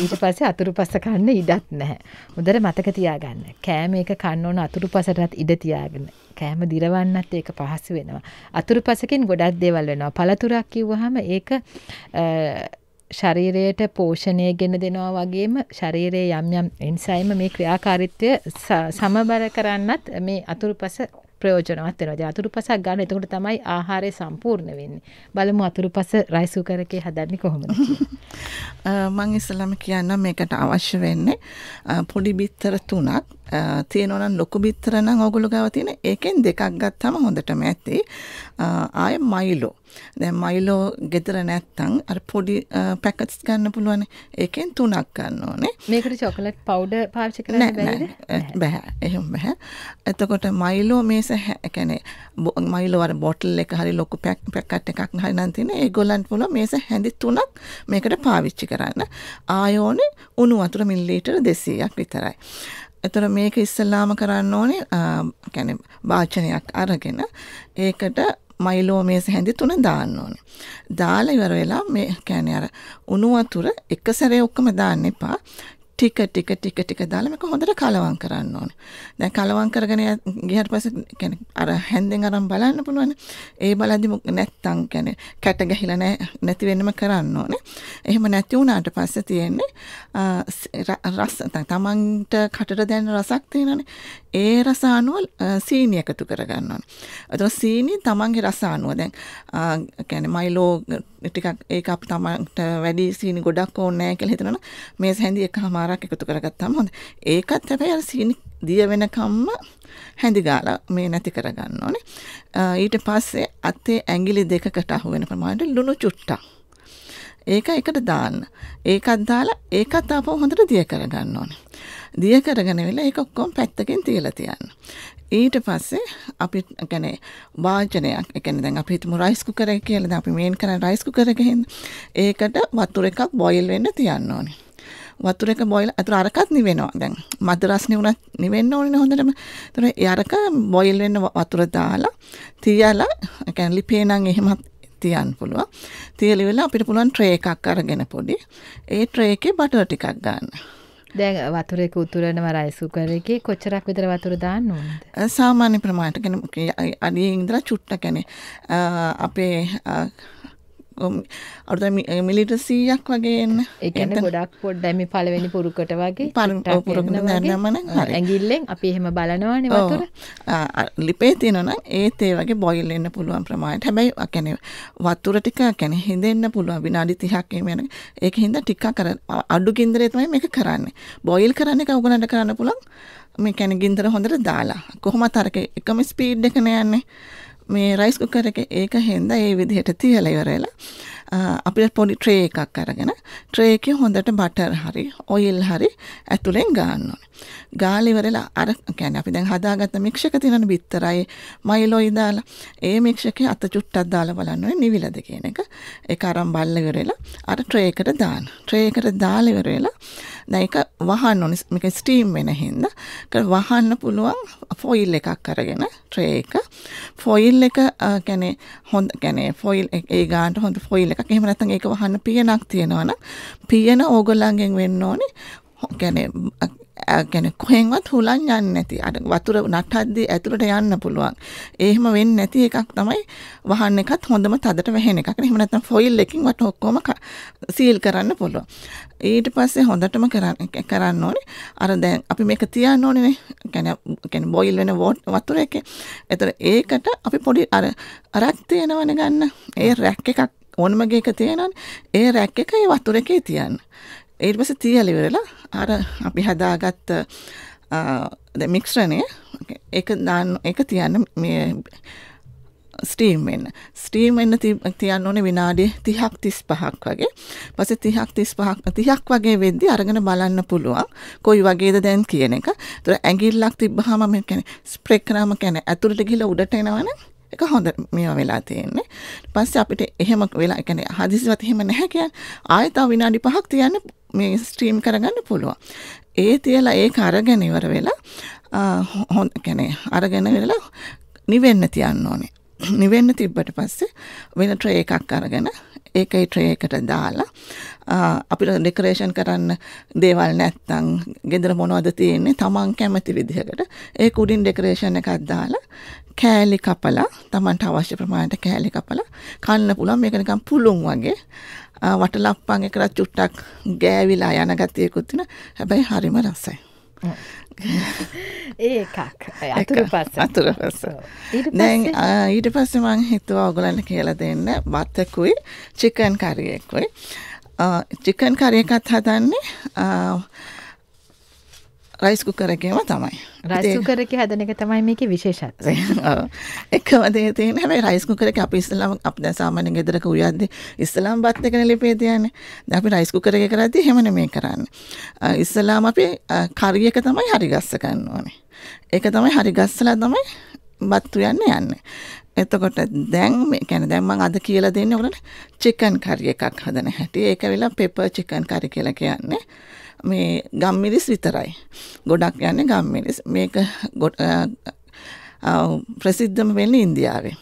ඊට පස්සේ අතුරුපස කන්න ඉඩක් නැහැ. හොඳට මතක තියාගන්න. කෑම එක කන්න ඕන අතුරුපසටත් ඉඩ තියාගන්න. කෑම දිරවන්නත් ඒක පහසු වෙනවා. අතුරුපසකින් ගොඩක් දේවල් වෙනවා. පළතුරක් කිව්වහම ඒක ශරීරයට පෝෂණය ගෙන දෙනවා වගේම ශරීරයේ යම් යම් එන්සයිම මේ ක්‍රියාකාරීත්වය සමබර කරන්නත් මේ අතුරුපස ප්‍රයෝජනවත් වෙනවා. ඉතින් අතුරුපසක් ගන්න. එතකොට තමයි ආහාරය සම්පූර්ණ වෙන්නේ. බලමු අතුරුපස රයිස් කුකරකේ හදන්නේ කොහොමද *laughs* මම ඉස්සලම කියන්න මේකට අවශ්‍ය වෙන්නේ පොඩි බිත්තර තුනක් තියෙනවා නම් ලොකු බිත්තර නම් ඕගොල්ලෝ ගාව තියෙන ඒකෙන් දෙකක් ගත්තම හොඳටම ඇති. ආය මයිලෝ. දැන් මයිලෝ ගෙදර නැත්තම් අර පොඩි පැකට්ස් ගන්න පුළුවන්. ඒකෙන් තුනක් ගන්න ඕනේ. මේකට චොකලට් පවුඩර් පාවිච්චි කරන්න බැරිද? බෑ. එහෙම බෑ. එතකොට මයිලෝ මේස ඒ කියන්නේ මයිලෝ අර බොටල් එක හරි ලොකු පැක් පැකට් එකක් හරි නම් තියෙන ඒගොල්ලන්ට පුළුවන් මේස හැඳි තුනක් මේකට පාවිච්චි කරන්න. ආයෝනේ උණු වතුර මිලිලීටර 200ක් විතරයි. එතර මේක ඉස්සල්ලාම කරන්න ඕනේ කැන භාචනයක් අරගෙන ඒකට මයිලෝ මේස හැඳි තුන දාන්න ඕනේ. දාලා ඉවර වෙලා මේ කැන අර උණු වතුර එක සැරේ ඔක්කොම දාන්න එපා. ටික ටික ටික ටික දාලා මේක හොඳට කලවම් කරන්න ඕනේ. දැන් කලවම් කරගෙන ගියාට පස්සේ يعني අර හැන්දෙන් අරන් බලන්න පුළුවන්. ඒ බලද්දි නැත්තම් يعني කැට ගැහිලා නැති වෙන්නම කරන්න ඕනේ. එහෙම නැති වුණාට පස්සේ තියෙන්නේ රස තමන්ට කටට දැනෙන රසක් තියෙනනේ. ඒ රස අනුව සීනි එකතු කරගන්න ඕන. එතකොට සීනි තමන්ගේ රස අනුව දැන් يعني මයිලෝ ටිකක් ඒක අපි තමන්ට වැඩි සීනි ගොඩක් ඕනේ නැහැ කියලා හිතනවනම් මේ හැඳි එකමාරක් එකතු කරගත්තාම හොඳයි. ඒකත් හැබැයි අර සීනි දිය වෙනකම්ම හැඳි ගාලා මේ නැති කරගන්න ඕනේ. ඊට පස්සේ අතේ ඇඟිලි දෙකකට අහු වෙන ප්‍රමාණයට ලුණු චුට්ටක් ඒක එකට දාන්න. ඒකත් දාලා ඒකත් ආපහු හොඳට දිය කරගන්න ඕනේ. දිය කරගෙන වෙලා ඒක ඔක්කොම පැත්තකින් තියලා තියන්න. ඊට පස්සේ අපි يعني වාජනයක් يعني දැන් අපි හිතමු රයිස් කුකර් එක කියලා. දැන් අපි මේන් කරන රයිස් කුකර් එක හින්දා ඒකට වතුර එකක් බොයිල් වෙන්න තියන්න ඕනේ. වතුර එක බොයිල් අතර අරකත් නිවෙනවා දැන් මදරස් නිවුණත් නිවෙන්න ඕනේ හොඳටම. ඒතර ඒ අරක බොයිල් වෙන්න වතුර දාලා තියලා يعني ලිපේ නම් එහෙමත් තියන් පුළුවන්. තියලි වෙලා අපිට පුළුවන් ට්‍රේ එකක් අරගෙන පොඩි. ඒ ට්‍රේ එකේ බටර් ටිකක් ගන්න. දැන් වතුරේක උතුරනවා රයිස් කුකර් එකේ කොච්චරක් විතර වතුර දාන්න ඕනද? සාමාන්‍ය ප්‍රමාණයට කියන්නේ අඩියේ ඉඳලා චුට්ටක් කියන්නේ අපේ අරුද මිලිට සීයක් වගේන්න එකන ගොඩක් පොඩ්ඩැමි පලවෙනි පුරුකට වගේ පුරුකට දැනමන ඇගිල්ලෙන් අපි එහෙම බලනවාන වතුර ලිපේ තියෙනන ඒත් ඒ වගේ බොයිල් එන්න පුළුවන් ප්‍රමාණයට හැබැයි කැන වතුර ටික කැන හිඳෙන්න්න පුළුවන් විනාඩි තිහක්ේ මෙන ඒක හින්ද ටික්ක කර අඩු ගින්දරේතමයි මේක කරන්නේ බොයිල් කරන්න එක උගනට කරන්න පුළන් මේ කැන ගින්දර හොඳට දාලා කොහොම තරක එකම ස්පීඩ් එකන යන්නේ මේ රයිස් කුකර් එක ඒක හෙන්දා ඒ විදිහට තියලා ඉවරලා අපිට පොඩි ට්‍රේ එකක් අරගෙන ට්‍රේ එකේ හොඳට බටර් හරි ඔයිල් හරි ඇතුලෙන් ගන්න ඕනේ. ගාලා ඉවරලා අර يعني අපි දැන් හදාගත්ත මික්ස් එක තියෙන බිත්තරයි මයිලෝයි දාලා ඒ මික්ස් එකේ අත චුට්ටක් දාලා බලන්න ඕනේ නිවිලද කියන එක. ඒක අරන් බල්ල ඉවරලා අර ට්‍රේ එකට දාන්න. ට්‍රේ එකට දාලා ඉවරලා දැන් ඒක වහන්න ඕනේ. මේක ස්ටීම් වෙන හින්දා. ඒක වහන්න පුළුවන් ෆොයිල් එකක් අරගෙන ට්‍රේ එක ෆොයිල් එක ගැන හොඳ ගැන ෆොයිල් ඒ ගාන්ට හොඳ ෆොයිල් එක එහෙම නැතන් ඒක වහන්න පියනක් තියෙනවන පියන ඕගොල්ලන්ගෙන් වෙන්න ඕනේ ගැන ගැන කොහෙන්වත් හුලන් යන්නේ නැති අර වතුර නටද්දී ඇතුළට යන්න පුළුවන්. ඒ එහෙම වෙන්නේ නැති එකක් තමයි වහන් එකත් හොඳම තදට වැහෙන එකක්. එහෙම නැත්නම් ෆොයිල් එකකින් වට ඔක්කොම සීල් කරන්න පුළුවන්. ඊට පස්සේ හොඳටම කරන්න ඕනේ. අර දැන් අපි මේක තියන්න ඕනේනේ. يعني බොයිල් වෙන වතුර එකේ. ඒතර ඒකට අපි පොඩි අර රැක් තියෙනවනේ ගන්න. ඒ රැක් එකක් ඕනම ගේක තියෙනවනේ. ඒ රැක් එකේ වතුර එකේ තියන්න. ඒටපස තියලිවරලා අර අපි හදාගත්ත මික්ෂණය එක දාන්න එක තියන්න මේ ස්ටීම් වෙන්න ස්ටීම් වෙන්න තියන්න ඕනේ විනාඩි 30ක් 35ක් වගේ. පස්සේ 30ක් 35ක් 30ක් වගේ වෙද්දි අරගෙන බලන්න පුළුවන් කොයි වගේද දැන් කියන එක. ඒතර ඇඟිල්ලක් තිබ්බහම මේ කියන්නේ ස්ප්‍රේ කරාම කියන්නේ ඇතුළට ගිහලා උඩට එනවනේ එක හොඳ මේවා වෙලා තියෙන්නේ. පස්සේ අපිට එහෙම වෙලා ඒ කියන්නේ හදිසිවත් එහෙම නැහැ කියන්නේ ආයෙත් විනාඩි 5ක් තියන්න මේ ස්ට්‍රීම් කරගන්න පුළුවන්. ඒ තියලා ඒක අරගෙන ඉවර වෙලා හොඳ කියන්නේ අරගෙන වෙලා නිවෙන්න තියන්න ඕනේ. නිවෙන්න තිබ්බට පස්සේ වෙන ට්‍රේ එකක් අරගෙන ඒකයි ට්‍රේ එකට දාලා අපිට ඩෙකරේෂන් කරන්න දේවල් නැත්තං ගෙදර මොනවද තියෙන්නේ තමන් කැමති විදිහකට ඒ කුඩින් ඩෙකරේෂන් එකක් දාලා කෑලි කපලා තමන්ට අවශ්‍ය ප්‍රමාණයට කෑලි කපලා කන්න පුළුවන් මේක නිකන් පුළුන් වගේ වටලප්පන් එකට චුට්ටක් ගෑවිලා යන ගතියකුත් තියෙන හැබැයි හරිම රසයි *laughs* ඒකක් අතුරු පස්ස අතුරු පස්ස දැන් ඊට පස්සේ මං හිතුවා ඔයගොල්ලන්ට කියලා දෙන්න වතකුයි චිකන් කරියෙක්කුයි චිකන් කරය එකත් හදන්නේ රයිස් කුකරකේම තමයි. රයිස් කුකරකේ හදන එක තමයි මේකේ විශේෂත්වය. *laughs* එකම දේ තියෙන හැබැයි රයිස් කුකරේ අපි ඉස්සලාම අපි දැන් සාමාන්‍ය ගෙදරක උයද්දි ඉස්සලාම බත් එකනේ ලිපේ තියන්නේ. දැන් අපි රයිස් කුකරේ කරද්දි එහෙම නෙමෙයි කරන්නේ. ඉස්සලාම අපි කරි එක තමයි හරි ගස්ස ගන්න ඕනේ. ඒක තමයි හරි ගස්සලා තමයි බත් උයන්නේ යන්නේ. එතකොට දැන් කැන දැම්මන් අද කියල දෙන්න ඔකට චිකන් කරිය එකක් හදන හැටි ඒක වෙලා පෙපර් චිකන් කරි කියල කියන්නේ මේ ගම්මිරිස් විතරයි ගොඩක් යන්නේ ගම්මිරිස් මේක ගොඩ ප්‍රසිද්ධම වෙන්න ඉන්දියාවේ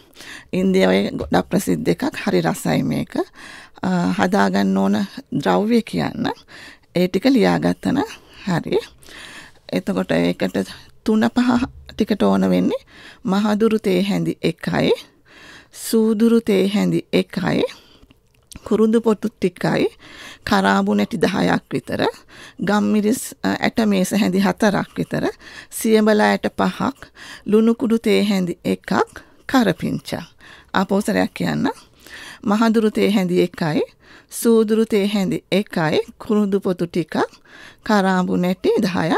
ඉන්දියාවේ ගොඩක් ප්‍රසිද්ධ එකක් හරි රසයි මේක හදාගන්න ඕන ද්‍රව්‍ය කියන්න ඒ ටික ලියාගත්තන හරි එතකොට ඒකට තුන පහ ටිකට ඕන වෙන්නේ මහදුරු තේ හැඳි එකයි සූදුරු තේ හැඳි එකයි කුරුදු පොතු ටිකයි කරාබු නැටි 10ක් විතර ගම්මිරිස් ඇට මේස හැඳි 4ක් විතර සියඹලා ඇට 5ක් ලුණු කුඩු තේ හැඳි 1ක් කරපිංචා ආපෝසරයක් කියන්න මහදුරු තේ හැඳි 1යි සූදුරු තේ හැඳි 1යි කුරුදු පොතු ටිකක් කරාබු නැටි 10ක්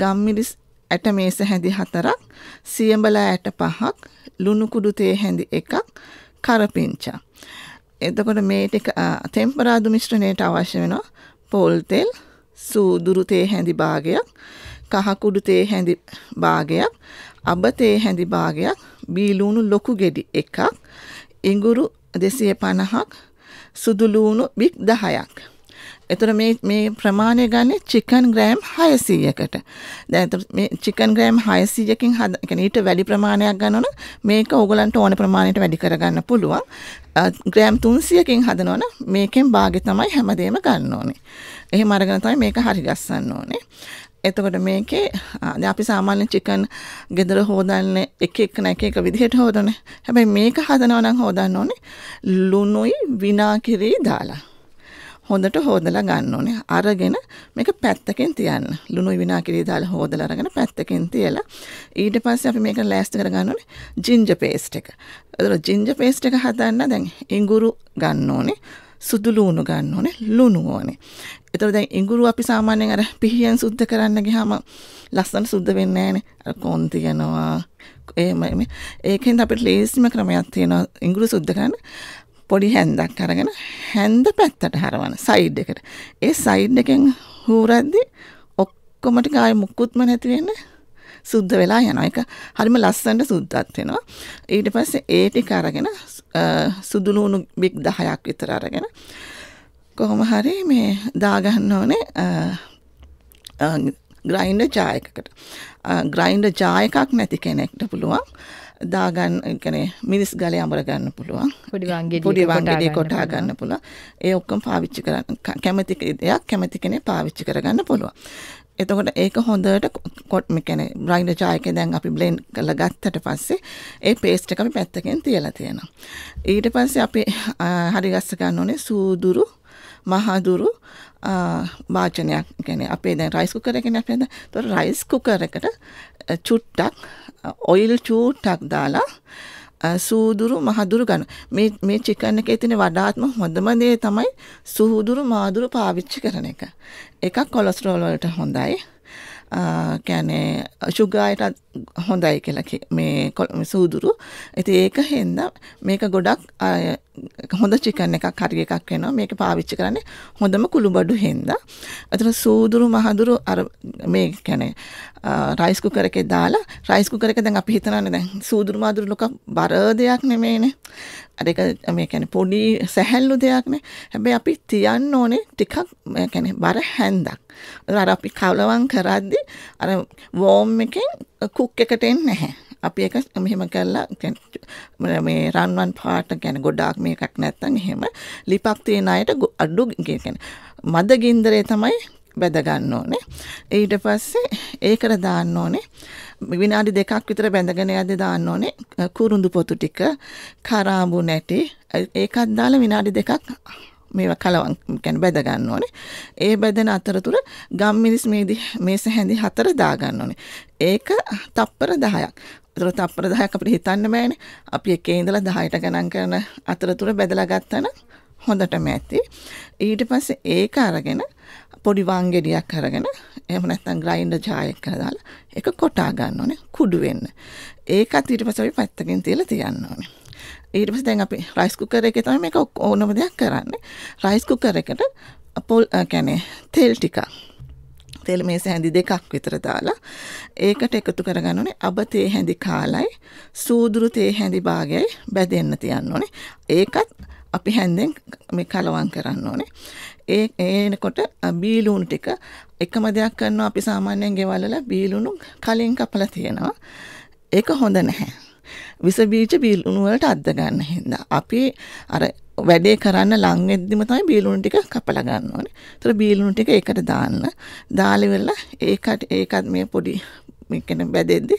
ගම්මිරිස් ඇට මේස හැඳි හතරක්, සියඹලා ඇට පහක්, ලුණු කුඩු තේ හැඳි එකක්, කරපිංචා. එතකොට මේ ටික තෙම්පරාදු මිශ්‍රණයට අවශ්‍ය වෙනවා පොල් තෙල්, සූදුරු තේ හැඳි භාගයක්, කහ කුඩු තේ හැඳි භාගයක්, අබ තේ හැඳි භාගයක්, බීලුණු ලොකු ගෙඩි එකක්, ඉඟුරු 250ක්, සුදු ලුණු බික් 10ක්. එතර මේ ප්‍රමාණය ගන්නේ චිකන් ග්‍රෑම් හයසීයකට දැ චිකන් ග්‍රෑම් හයසීයකින් හද ඊට වැඩි ප්‍රමාණයක් ගන්නන මේක ඔගලන්ට ඕන ප්‍රමාණයට වැඩි කරගන්න පුළුවන් ග්‍රෑම් තුන්සියකින් හදනවන මේකෙන් භාගෙ තමයි හැමදේම ගන්න ඕනේ එහි මරගෙන තමයි මේක හරිගස්සන්න ඕනේ එතකොට මේකේ අපි සාමාන්‍ය චිකන් ගෙදර හෝදන්න එක එක් නැක එක විදිහට හෝදන හැබැයි මේක හදනවනම් හෝදන්න ඕනේ ලුණුයි විනාකිරී දාලා හොඳට හෝදලා ගන්න ඕනේ. අරගෙන මේක පැත්තකින් තියන්න. ලුණු විනා කිරි දාලා හෝදලා අරගෙන පැත්තකින් තියලා ඊට පස්සේ අපි මේක ලෑස්ති කරගන්න ඕනේ ජින්ජර් පේස්ට් එක. ඒතර ජින්ජර් පේස්ට් එක හදන්න දැන් ඉඟුරු ගන්න ඕනේ. සුදු ලුණු ගන්න ඕනේ ලුණු ඕනේ. ඒතර දැන් ඉඟුරු අපි සාමාන්‍යයෙන් අර පිහියෙන් සුද්ධ කරන්න ගියාම ලස්සන සුද්ධ වෙන්නේ නැහනේ. අර කොන් තියනවා. එහෙම ඒකෙන් අපිට ලේසිම ක්‍රමයක් තියෙනවා ඉඟුරු සුද්ධ කරන්න. පොඩි හැන්දක් අරගෙන හැන්ද පැත්තට හරවන සයිඩ් එකට. ඒ සයිඩ් එකෙන් හූරද්දි ඔක්කොම ටික ආයේ මුකුත්ම නැති වෙන්න සුද්ධ වෙලා යනවා. ඒක හරිම ලස්සනට සුද්ධත් වෙනවා. ඊට පස්සේ ඒ ටික අරගෙන සුදු ලුණු බිග් 10ක් විතර අරගෙන කොහොම හරි මේ දාගන්න ඕනේ ග්‍රයින්ඩර් ජායකකට. ග්‍රයින්ඩර් ජායකක් නැති කෙනෙක්ට පුළුවන් දාගන්න එකනේ මිරිස් ගලය අඹර ගන්න පුළුවන් පොඩි වංගෙඩිය පොඩි වංගෙඩිය කොටා ගන්න පුළුවන් ඒ ඔක්කොම පාවිච්චි කරන්න කැමති දෙයක් කැමති කෙනෙක් පාවිච්චි කරගන්න පුළුවන් එතකොට ඒක හොඳට කොට් මේ කියන්නේ බ්‍රයින්ඩර් ජායකේ දැන් අපි බ්ලෙන්ඩ් කරලා ගත්තට පස්සේ ඒ පේස්ට් එක අපි පැත්තකින් තියලා තියෙනවා ඊට පස්සේ අපි හරි ගස්ස ගන්න ඕනේ සූදුරු මහදුරු භාජනයක් කියන්නේ අපේ දැන් රයිස් කුකර් එකනේ අපි හද. ඒතකොට රයිස් කුකර් එකට චුට්ටක් ඔයිල් චූට්ටක් දාලා සූදුරු මහදුරු ගන්න මේ මේ චිකන් එකේ තියෙන වඩාත්ම හොඳම දේ තමයි සූදුරු මාදුරු පාවිච්චි කරන එක. එකක් කොලෙස්ටරෝල් වලට හොඳයි. කැනේ ශුගායටත් හොඳයි කියලා මේ සූදුරු. ඇති ඒක හෙන්ද මේක ගොඩක් හොඳ චිකන් එකක් හරි එකක් වෙනවා මේක පාවිච්චි කරන්නේ හොඳම කුළුබඩු හෙන්ද. අතන සූදුරු මහදුරු අර මේ කැනේ රයිස් කුකර් එකේ දාලා රයිස් කුකර් එක දැන් අපි හිතනවානේ දැන් සූදුරු මහදුරු ලොක බර දෙයක් නෙමෙයිනේ. අරක මේැන පොඩි සැහැල්ලු දෙයක්නේ හැබැයි අපි තියන්න ඕනේ ටිකක් ැන බර හැන්දක් අර අපි කවලවන් කරද්දි අර වෝම් එකෙන් කුක් එකට එන්න නැහැ අපි එක මෙහෙම කල්ලා මේ රන්වන් පාට ගැන ගොඩාක් මේ එකක් නැත්තන් එහෙම ලිපක් තියෙන අයට අඩු ගැන මද ගින්දරේ තමයි බැදගන්න ඕනේ ඊට පස්සේ ඒකට දාන්න ඕනේ විනාඩි දෙකක් විතර බැඳගෙන යද්දී දාන්න ඕනේ කුරුඳු පොතු ටික කරාඹු නැටි ඒකත් දාලා විනාඩි දෙකක් මේවා කලවම් කියන්නේ බැද ගන්න ඕනේ. ඒ බැදෙන අතරතුර ගම්මිරිස් මේදි මේස හැඳි හතර දා ගන්න ඕනේ. ඒක තප්පර 10ක්. ඒතර තප්පර 10ක් අපිට හිතන්න බෑනේ. අපි එකේ ඉඳලා 10ට ගණන් කරන අතරතුර බැදලා ගත්තා හොඳටම ඇති. ඊට පස්සේ ඒක අරගෙන පොඩි වංගෙඩියක් අරගෙන එහෙම නැත්නම් ග්‍රයින්ඩර් ජාර් එකක දාලා ඒක කොටා ගන්න ඕනේ කුඩු වෙන්න. ඒකත් ඊට පස්සේ අපි පැත්තකින් තියලා තියන්න ඕනේ. ඊට පස්සේ දැන් අපි රයිස් කුකර් එකේ තමයි මේක ඕනම දෙයක් කරන්නේ. රයිස් කුකර් එකට පොල් කියන්නේ තෙල් ටිකක් තෙල් මේස හැඳි දෙකක් විතර දාලා ඒකට එකතු කරගන්න ඕනේ අබ තේ හැඳි කාලයි සූදුරු තේ හැඳි භාගයයි බැදෙන්න තියන්න ඕනේ. ඒකත් අපි හැන්දෙන් මේ කලවම් කරන්න ඕනේ. ඒ එනකොට බීලුණු ටික එකම දෙයක් කරනවා අපි සාමාන්‍යයෙන් ගෙවල්වල බීලුණු කලින් කපලා තියෙනවා. ඒක හොඳ නැහැ. විස බීජ බීලුණු වලට අද්ද ගන්න හින්දා අපි අර වැඩේ කරන්න ලං වෙද්දිම තමයි බීලුණු ටික කපලා ගන්න ඕනේ. ඒතර බීලුණු ටික ඒකට දාන්න. දාලා ඉවරලා ඒකට ඒකත් මේ පොඩි මේකන බැදෙද්දි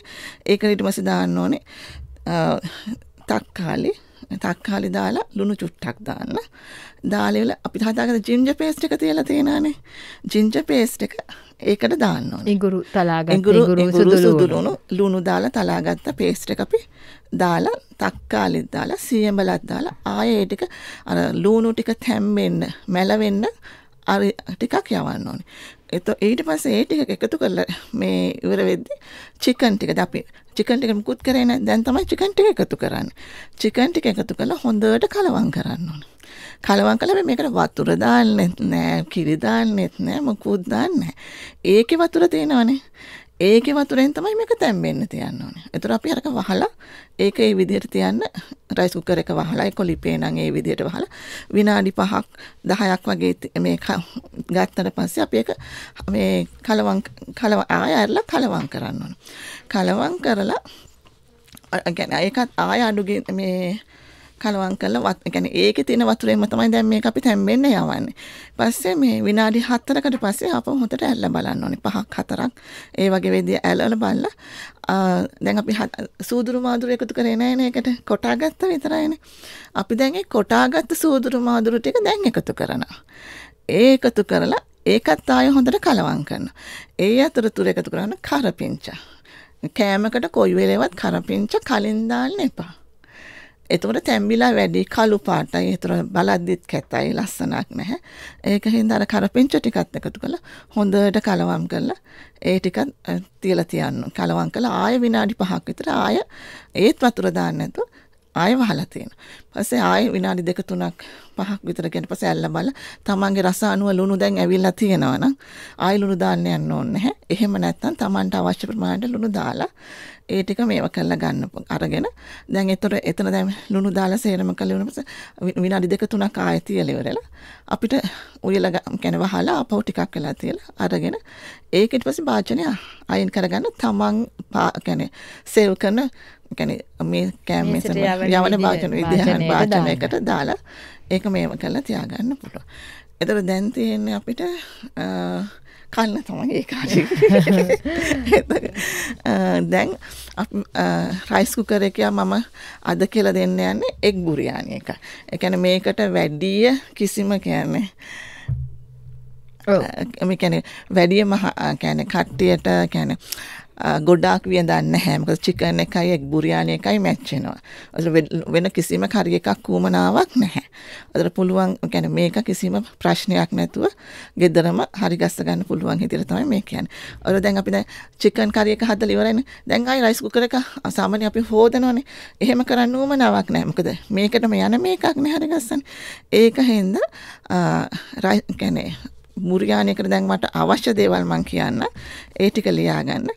ඒක ඊට පස්සේ දාන්න ඕනේ. තක්කාලි තක්කාලි දාලා ලුණු චුට්ටක් දාන්න. දාලවල අපි හදාගත ජිංජ පේස්ට් එක තියලා තියෙනනේ ජිංජ පේස්ට් එක ඒකට දාන්න ඕනේ. ඉඟුරු තලාගත්ත ඉඟුරු සුදුලුණු ලුණු දාලා තලාගත්ත පේස්ට් එක අපි දාලා තක්කාලිත් දාලා සියඹලත් දාලා ආයේ ටික අර ලුණු ටික තැම්බෙන්න මැලවෙන්න අර ටිකක් යවන්න ඕනේ. එත ඊට පස්සේ ඒ ටික එකතු කරලා මේ ඉවර වෙද්දී චිකන් ටිකද අපි චිකන් ටික මුකුත් කරේ නැහැ. දැන් තමයි චිකන් ටික එකතු කරන්නේ. චිකන් ටික එකතු කරලා හොඳට කලවම් කරන්න ඕනේ. කලවම් කළා මේකට වතුර දාන්නෙත් නෑ, කිරි දාන්නෙත් නෑ, මුකුත් දාන්නේ නෑ. ඒකේ වතුර තියෙනවනේ. ඒකේ වතුරෙන් තමයි මේක තැම්බෙන්න තියන්න ඕනේ. ඒතර අපි අරක වහලා ඒක ඒ විදිහට තියන්න රයිස් කුකර් එක වහලා ඒක ලිපේ නම් ඒ විදිහට වහලා විනාඩි 5ක් 10ක් වගේ මේ ගත්තට පස්සේ අපි ඒක මේ කලවම් කලව ආය ඇරලා කලවම් කරන්න ඕන. කලවම් කරලා يعني ඒකත් ආය අඩුගේ මේ කලවම් කරලා වත් يعني ඒකේ තියෙන වතුරෙන්ම තමයි දැන් මේක අපි තැම්බෙන්න යවන්නේ. පස්සේ මේ විනාඩි 4කට පස්සේ ආපහු හොඳට ඇල්ල බලන්න ඕනේ. පහක් හතරක් ඒ වගේ වෙදී ඇල්ලල බලලා දැන් අපි සූදුරු මාදුරු එකතු කරේ නැහැ නේ ඒකට. කොටාගත්ත විතරයිනේ. අපි දැන් ඒ කොටාගත්ත සූදුරු මාදුරු ටික දැන් එකතු කරනවා. ඒ එකතු කරලා ඒකත් ආය හොඳට කලවම් කරනවා. ඒ අතරතුර එකතු කරන්න කරපිංචා. කෑමකට කොයි වෙලේවත් කරපිංච කලින් දාන්න එපා. එතකොට තැම්බිලා වැඩි කළු පාටයි. ඒතර බලද්දිත් කැතයි ලස්සනක් නැහැ. ඒක හින්දා අර කරපිංච ටිකත් එකතු කරලා හොඳට කලවම් කරලා ඒ ටිකත් තියලා තියන්න. කලවම් කළා ආය විනාඩි 5ක් විතර ආය ඒත් වතුර දාන්න නැතුව ආයෙ වහලා තියෙනවා. පස්සේ ආයෙ විනාඩි දෙක තුනක් පහක් විතර ගියන් පස්සේ ඇල්ල බල තමන්ගේ රස අණුව ලුණු දැන් ඇවිල්ලා තියෙනවා නම් ආයෙ ලුණු දාන්න යන්න ඕනේ නැහැ. එහෙම නැත්නම් තමන්ට අවශ්‍ය ප්‍රමාණයට ලුණු දාලා ඒ ටික මේව කරලා ගන්න අරගෙන දැන් ඒතර එතන දැන් ලුණු දාලා සේරම කළේ වුණ පස්සේ විනාඩි දෙක තුනක් ආයෙ තියලා ඉවරලා අපිට උයලා කියන්නේ වහලා අපව ටිකක් වෙලා තියලා අරගෙන ඒක ඊට පස්සේ භාජනය අයින් කරගන්න තමන් කියන්නේ සේව් කරන يعني මේ කෑම මෙසම යවන වාචන විද්‍යාවන් වාචනයකට දාලා ඒක මේව කරලා තියාගන්න පුළුවන්. එතකොට දැන් තියෙන්නේ අපිට කන්න තමයි ඒ කාර්යය. දැන් රයිස් කුකර් එක මම අද කියලා දෙන්න යන්නේ එක් බුරියානි එක. ඒ කියන්නේ මේකට වැඩි කිසිම කියන්නේ ඔව්. මේ කියන්නේ වැඩිම කියන්නේ කට්ටියට කියන්නේ ගොඩාක් වියඳන්නේ නැහැ. මොකද චිකන් එකයි එක් බුරියානි එකයි මැච් වෙනවා. වෙන කිසිම කරි එකක් වුමනාවක් නැහැ. අදට පුළුවන් يعني මේක කිසිම ප්‍රශ්නයක් නැතුව ගෙදරම හරි ගස්ස ගන්න පුළුවන් හැටියට තමයි මේ කියන්නේ. අර දැන් අපි දැන් චිකන් කරි එක හදලා ඉවරයිනේ. දැන් ආයි රයිස් කුකර් එක සාමාන්‍ය අපි හොදනවනේ. එහෙම කරන්න වුමනාවක් නැහැ. මොකද මේකටම යන මේකක් නේ හරි ගස්සන්නේ. ඒක හින්දා يعني බුරියානයකට දැන් මට අවශ්‍ය දේවල් මං කියන්න ඒ ටික ලියාගන්න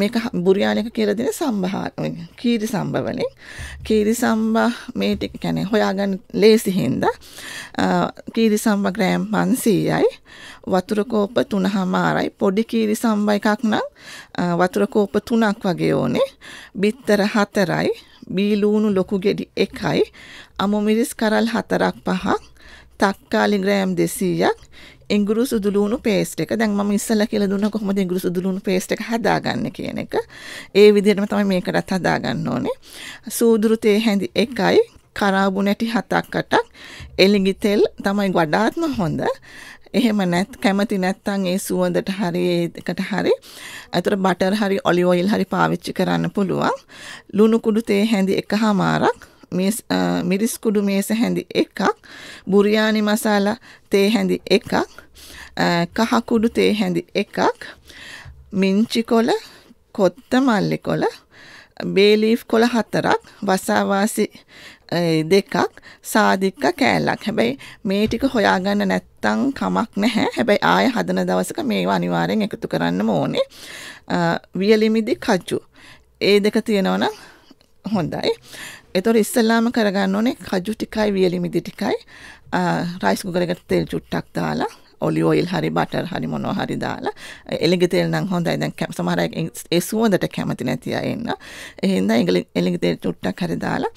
මේක බුරියානයක කියලා දෙන සම්භාර කීරි සම්භවලින් කීරි සම්බා මේ ටික කියන්නේ හොයාගන්න ලේසි හින්දා කීරි සම්බා ග්‍රෑම් 500යි වතුර කෝප 3මාරයි පොඩි කීරි සම්බා එකක් නම් වතුර කෝප 3ක් වගේ ඕනේ බිත්තර 4යි බීලූණු ලොකු ගෙඩි 1යි අමුමිරිස් කරල් 4ක් 5ක් තක්කාලි ග්‍රෑම් 200ක් එඟුරු සුදුලූණු පේස්ට් එක. දැන් මම ඉස්සලා කියලා දුන්නා කොහොමද එඟුරු සුදුලූණු පේස්ට් එක හදාගන්නේ කියන එක. ඒ විදිහටම තමයි මේකටත් හදාගන්න ඕනේ. සූදුරු තේ හැඳි එකයි කරාබු නැටි හතක් අටක් එලිඟි තෙල් තමයි වඩාත්ම හොඳ. එහෙම නැත් කැමති නැත්නම් ඒ සුවඳට හරි ඒකට හරි අතර බටර් හරි ඔලිව් ඔයිල් හරි පාවිච්චි කරන්න පුළුවන්. ලුණු කුඩු තේ හැඳි එකහමාරක් මිරිස් කුඩු මේස හැඳි එකක් බුරියානි මසාලා තේ හැඳි එකක් කහ කුඩු තේ හැඳි එකක් මිංචි කොළ කොත්තමල්ලි කොළ බේලීෆ් කොළ හතරක් වසාවාසි දෙකක් සාධික්ක කෑල්ලක් හැබැයි මේ ටික හොයාගන්න නැත්තං කමක් නැහැ හැබැයි ආය හදන දවසක මේවා අනිවාරයෙන් එකතු කරන්න ඕනේ වියලිමිදි කජ්ජු ඒ දෙක තියෙනවනම් හොඳයි එතොට ඉස්සල්ලාම කරගන්න ඕනේ කජු ටිකයි වියලිමිදි ටිකයි රයිස් කුකරකට තෙල් චුට්ටක් දාලා ඔලි ඔයිල් හරි බටර් හරි මොනෝ හරි දාලා එළඟ තෙල් නම් හොඳයි දැන් කැම සමහර අය ඒ සුවඳට කැමති නැති අය ඉන්න. ඒ හින්දා එළඟ තෙල් චුට්ටක් හරි දාලා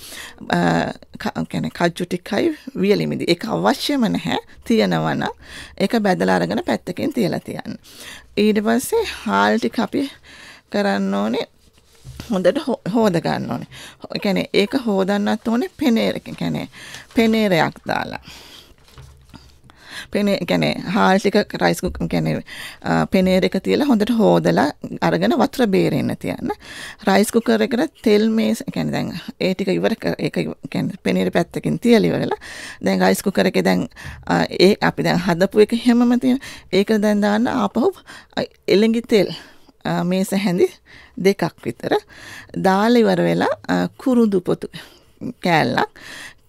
කියන්නේ කජු ටිකයි වියලිමිදි. ඒක අවශ්‍යම නැහැ. තියනවා නම් ඒක බැදලා අරගෙන පැත්තකින් තියලා තියන්න. ඊට පස්සේ හාල් ටික අපි කරන්න ඕනේ හොඳට හෝද ගන්න ඕනේ. කියන්නේ ඒක හෝදන්නත් ඕනේ පෙනේරක. කියන්නේ පෙනේරයක් දාලා. පෙනේ කියන්නේ හාල් ටික රයිස් කුක් කියන්නේ පෙනේර එක තියලා හොඳට හෝදලා අරගෙන වතුර බේරෙන්න තියන්න. රයිස් කුකර් එකට තෙල් මේස් කියන්නේ දැන් ඒ ටික ඉවර ඒක කියන්නේ පෙනේර පැත්තකින් තියලා ඉවරලා දැන් රයිස් කුකර් එකේ දැන් ඒ අපි දැන් හදපු එක හැමම තියෙන. ඒක දැන් දාන්න ආපහු එළඟි තෙල් මේ සැහැඳි දෙකක් විතර දාල ඉවර වෙලා කුරුදු පොතු කෑල්ලක්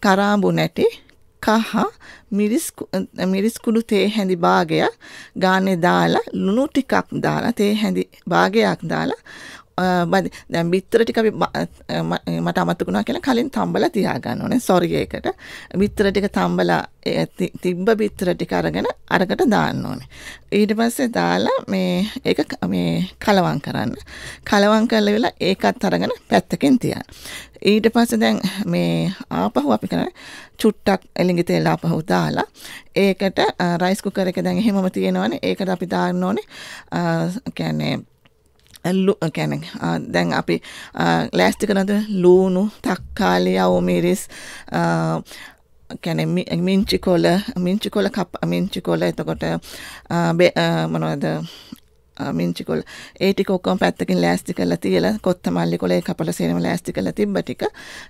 කරාඹු නැටි කහ මිරිස් කුඩු තේ හැඳි භාගයක් ගානේ දාලා ලුණු ටිකක් දාලා තේ හැඳි භාගයක් දාලා දැන් බිත්තර ටික මට අමතකුණා කියලා කලින් තම්බලා තියාගන්න ඕනේ සොරි එකට. බිත්තර ටික තම්බලා තිබ්බ බිත්තර ටික අරගෙන අරකට දාන්න ඕනේ. ඊට පස්සේ දාලා මේ ඒක මේ කලවම් කරන්න. කලවම් කරලා වෙලා ඒකත් අරගෙන පැත්තකින් තියන්න. ඊට පස්සේ දැන් මේ ආපහු අපි කරන්නේ චුට්ටක් එළඟි තෙල් ආපහු දාලා ඒකට රයිස් කුකර් එක දැන් එහෙමම තියෙනවනේ. ඒකට අපි දාන්න ඕනේ. කියන්නේ ලු කැන දැන් අපි ලෑස්තික නද ලූුණු තක්කාලය අවමිරිස් කැන මිංචිකොල මිංචිකොල කප් මිංචිකොල එතකොට මොනවද මිංචි කොළ ඒ ටික ඔක්කොම පැත්තකින් ලෑස්ති කරලා තියලා කොත්තමල්ලි කොළේ කපලා සේනම ලෑස්ති කරලා තිබ්බ ටික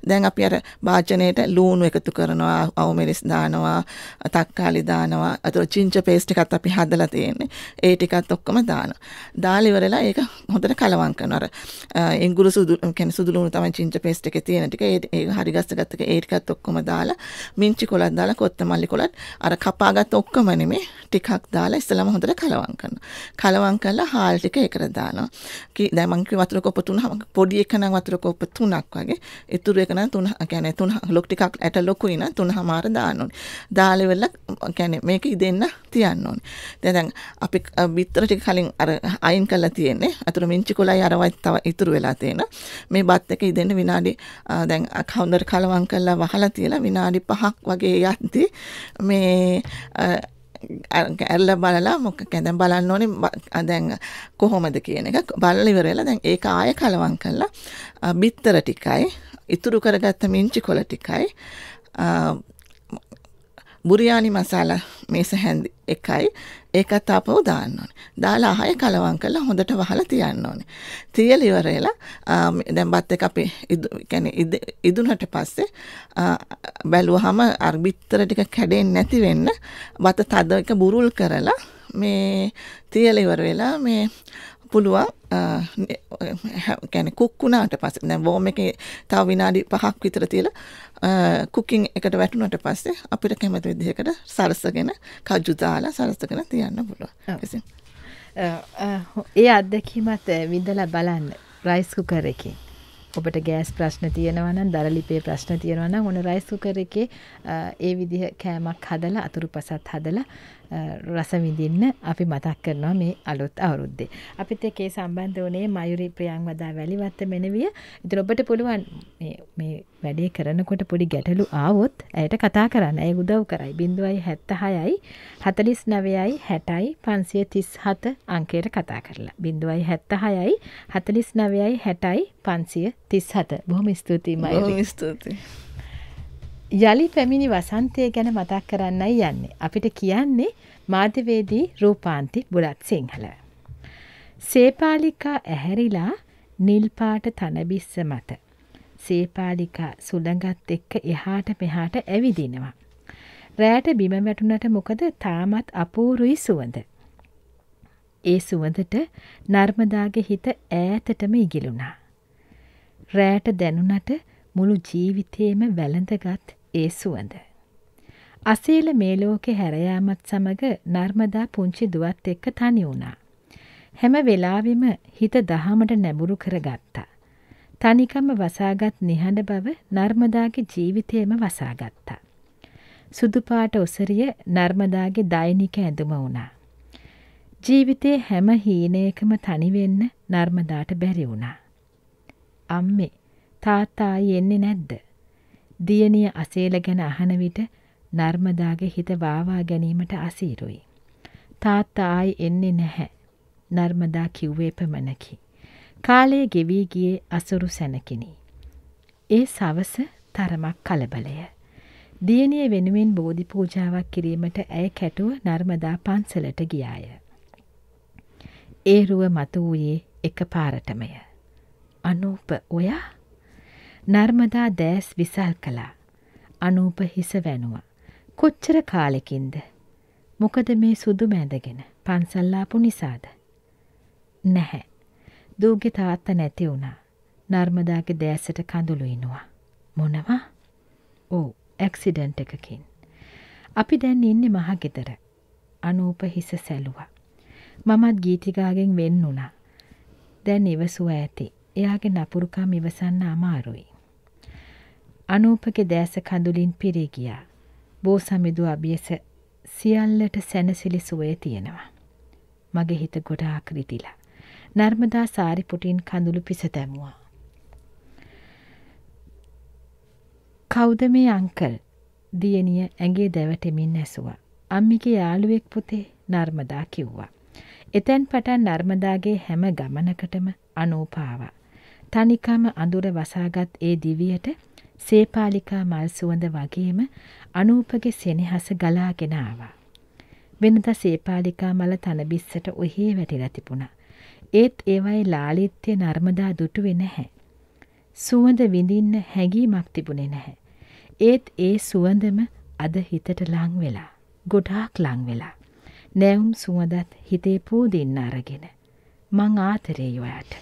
දැන් අපි අර භාජනයට ලූණු එකතු කරනවා අවමිරිස් දානවා තක්කාලි දානවා අතන චින්ච පේස්ට් එකත් අපි හදලා තියෙන්නේ ඒ ටිකත් ඔක්කොම දානවා දාලා ඉවරලා ඒක හොඳට කලවම් කරනවා අර ඉඟුරු සුදු කියන්නේ සුදු ලූණු තමයි චින්ච පේස්ට් එකේ තියෙන ටික ඒ හරි ගස්සගත්ත එක ඒ ටිකත් ඔක්කොම දාලා මිංචි කොළත් දාලා කොත්තමල්ලි කොළත් අර කපාගත් ඔක්කොම නෙමෙයි ටිකක් දාලා ඉස්සලම හොඳට කලවම් කරනවා කලවම් කරලා හාල් ටික ඒකට දානවා. කි දැන් මං කිව්ව වතුර කෝප තුනම පොඩි එක නම් වතුර කෝප තුනක් වගේ. ඉතුරු එක නම් තුන කියන්නේ තුන ලොක් ටිකක් ඇට ලොකුයි නම් තුනමාර දාන්න ඕනේ. දාලා වෙලා කියන්නේ මේක ඉදෙන්න තියන්න ඕනේ. දැන් දැන් අපි බිත්තර ටික කලින් අර අයින් කරලා තියෙන්නේ. අතුරු මිංචි කොළයි අරවත් තව ඉතුරු වෙලා තියෙන. මේ බත් එක ඉදෙන්න විනාඩි දැන් කවුන්ටර් කලවම් කරලා වහලා තියලා විනාඩි 5ක් වගේ යද්දී මේ ඇල්ල බලලා මොක කැදැම් බලන්න ඕනේ දැන් කොහොමද කියන එක බල්ලිවරලා දැන් ඒක ආය කලවන් කරලා බිත්තර ටිකයි ඉතුරු කරගත්ත මිංචි කොල ටිකයි බුරියානි මසාලා මේස හැඳ එකයි ඒකත් ආපහු දාන්න ඕනේ. දාලා අහය කලවම් කරලා හොඳට වහලා තියන්න ඕනේ. තියලා ඉවරලා දැන් බත් එක අපි يعني ඉදුණට පස්සේ බැලුවාම අර බිත්තර ටික කැඩෙන්නේ නැති වෙන්න බත තද එක බුරුල් කරලා මේ තියලා ඉවර වෙලා මේ පුළුවන් ගැන කුක්කුණාට පස්සේ දැන් වෝම් එකේ තව විනාඩි 5ක් විතර තියලා කුකින් එකට වැටුණාට පස්සේ අපිට කැමති විදිහකට සරසගෙන කජු දාලා සරසගෙන තියන්න පුළුවන්. ඉතින් ඒ අත්දැකීමත් විඳලා බලන්න රයිස් කුකර් එකේ. ඔබට ගෑස් ප්‍රශ්න තියෙනවා නම් දරලිපේ ප්‍රශ්න තියෙනවා නම් ඔන්න රයිස් කුකර් එකේ ඒ විදිහ කෑමක් හදලා අතුරු පසත් හදලා රසවිඳින්න අපි මතක් කරනවා මේ අලුත් අවුරුද්දේ. අපිත් එක්ක ඒ සම්බන්ධ වුණේ මයුරි ප්‍රියංවදා වැලිවත්ත මෙනවිය. ඉතින් ඔබට පුළුවන් මේ වැඩේ කරනකොට පොඩි ගැටලු ආවොත් ඇයට කතා කරන්න. ඇය උදව් කරයි. 076යි 49යි 60යි 537 අංකයට කතා කරලා. 076යි 49යි 60යි 537. බොහොම ස්තුතියි මයුරි. බොහොම ස්තුතියි. යළි පැමිණි වසන්තය ගැන මතක් කරන්නයි යන්නේ. අපිට කියන්නේ මාධ්‍යවේදී රූපාන්ති බුලත් සිංහල. සේපාලිකා ඇහැරිලා නිල්පාට තනබිස්ස මත. සේපාලිකා සුළඟත් එක්ක එහාට මෙහාට ඇවිදිනවා. රෑට බිම වැටුනට මොකද තාමත් අපූරුයි සුවඳ. ඒ සුවඳට නර්මදාගේ හිත ඈතටම ඉගිලුණා. රෑට දැනුනට මුළු ජීවිතේම වැළඳගත් ඒ සුවඳ. අසීල මේ ලෝකේ හැරයාමත් සමග නර්මදා පුංචි දුවත් එක්ක තනි වුණා. හැම වෙලාවෙම හිත දහමට නැඹුරු කරගත්තා. තනිකම වසාගත් නිහඬ බව නර්මදාගේ ජීවිතයේම වසාගත්තා. සුදු පාට ඔසරිය නර්මදාගේ දෛනික ඇඳුම වුණා. ජීවිතේ හැම හීනයකම තනි වෙන්න නර්මදාට බැරි වුණා. අම්මේ තාත්තා ආයේ එන්නේ නැද්ද? දියණිය අසේල ගැන අහන විට නර්මදාගේ හිත වාවා ගැනීමට අසීරුයි. තාත්තා ආයි එන්නේ නැහැ. නර්මදා කිව්වේ පමණකි. කාලය ගෙවී ගියේ අසුරු සැනකිනි. ඒ සවස තරමක් කලබලය. දියණිය වෙනුවෙන් බෝධි පූජාවක් කිරීමට ඇය කැටුව නර්මදා පන්සලට ගියාය. ඒ රුව මතු වූයේ එක පාරටමය. අනූප ඔයා නර්මදා දෑස් විසල් කළා. අනූප හිස වැනුවා. කොච්චර කාලෙකින්ද. මොකද මේ සුදු මැඳගෙන පන්සල්ලාපු නිසාද. නැහැ. දූගෙ තාත්ත නැති වුණා. නර්මදාගේ දෑසට කඳුළු ඉනවා. මොනවා? ඕ ඇක්සිඩන්ට් එකකින්. අපි දැන් ඉන්නේ මහගෙදර. අනූප හිස සැලුවා. මමත් ගීතිකාගෙන් වෙන් වුණා. දැන් ඉවසුව ඇති. එයාගේ නපුරුකම් ඉවසන්න අමාරුයි. අනූපගේ දෑස කඳුලින් පිරී ගියා. බෝසමිදු අභියස සියල්ලට සැනසිලි සුවය තියෙනවා. මගේ හිත ගොඩාක් රිදිලා. නර්මදා සාරිපුටින් කඳුළු පිස දැමුවා. කවුද මේ අංකල්? දියණිය ඇඟේ දැවටෙමින් ඇසුවා. අම්මිගේ යාළුවෙක් පුතේ නර්මදා කිව්වා. එතෙන් පටන් නර්මදාගේ හැම ගමනකටම අනෝපාවා. තනිකම අඳුර වසාගත් ඒ දිවියට සේපාලිකා මල් සුවඳ වගේම අනූපගේ සෙනෙහස ගලාගෙන ආවා. වෙනදා සේපාලිකා මල තනබිස්සට ඔහේ වැටිලා තිබුණා. ඒත් ඒවයි ලාලිත්‍ය නර්මදා දුටුවේ නැහැ. සුවඳ විඳින්න හැඟීමක් තිබුණේ නැහැ. ඒත් ඒ සුවඳම අද හිතට ලං වෙලා. ගොඩාක් ලං වෙලා. නැවුම් සුවඳත් හිතේ පූදින්න අරගෙන. මං ආතරේ ඔයාට.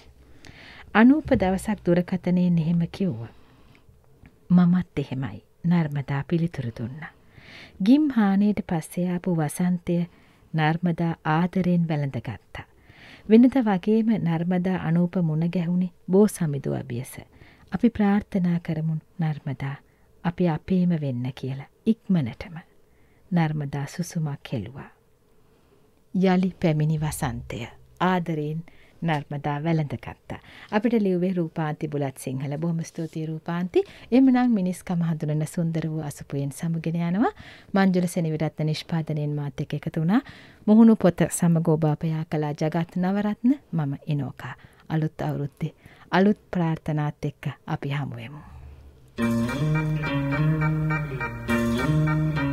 අනූප දවසක් දුරකතනයෙන් එහෙම කිව්වා. මමත් එහෙමයි නර්මදා පිළිතුරු දුන්න. ගිම්හානයට පස්සයාපු වසන්තය නර්මදා ආදරයෙන් වැළඳගත්තා. වෙනද වගේම නර්මදා අනූප මුණ ගැහුණේ බෝ සමිඳු අභියස. අපි ප්‍රාර්ථනා කරමුන් නර්මදා අපි අපේම වෙන්න කියලා ඉක්මනටම නර්මදා සුසුමක් හෙළුවා. යළි පැමිණි වසන්තය ආදරයෙන් නර්මදා වැළඳගත්තා. අපිට ලිව්වේ රූපාන්ති බුලත් සිංහල බොහොම ස්තුතියි රූපාන්ති. එhmenan මිනිස්කම හඳුනන සුන්දර වූ අසුපුවෙන් සමගෙන යනවා. මංජුල සෙනවිරත්න නිෂ්පාදනයෙන් මාත් එක්ක එකතු වුණා. මුහුණු පොත සමග ඔබ අපයා කළා ජගත් නවරත්න මම ඉනෝකා. අලුත් අවුරුද්දේ අලුත් ප්‍රාර්ථනාත් එක්ක අපි හමුවෙමු. Thank you.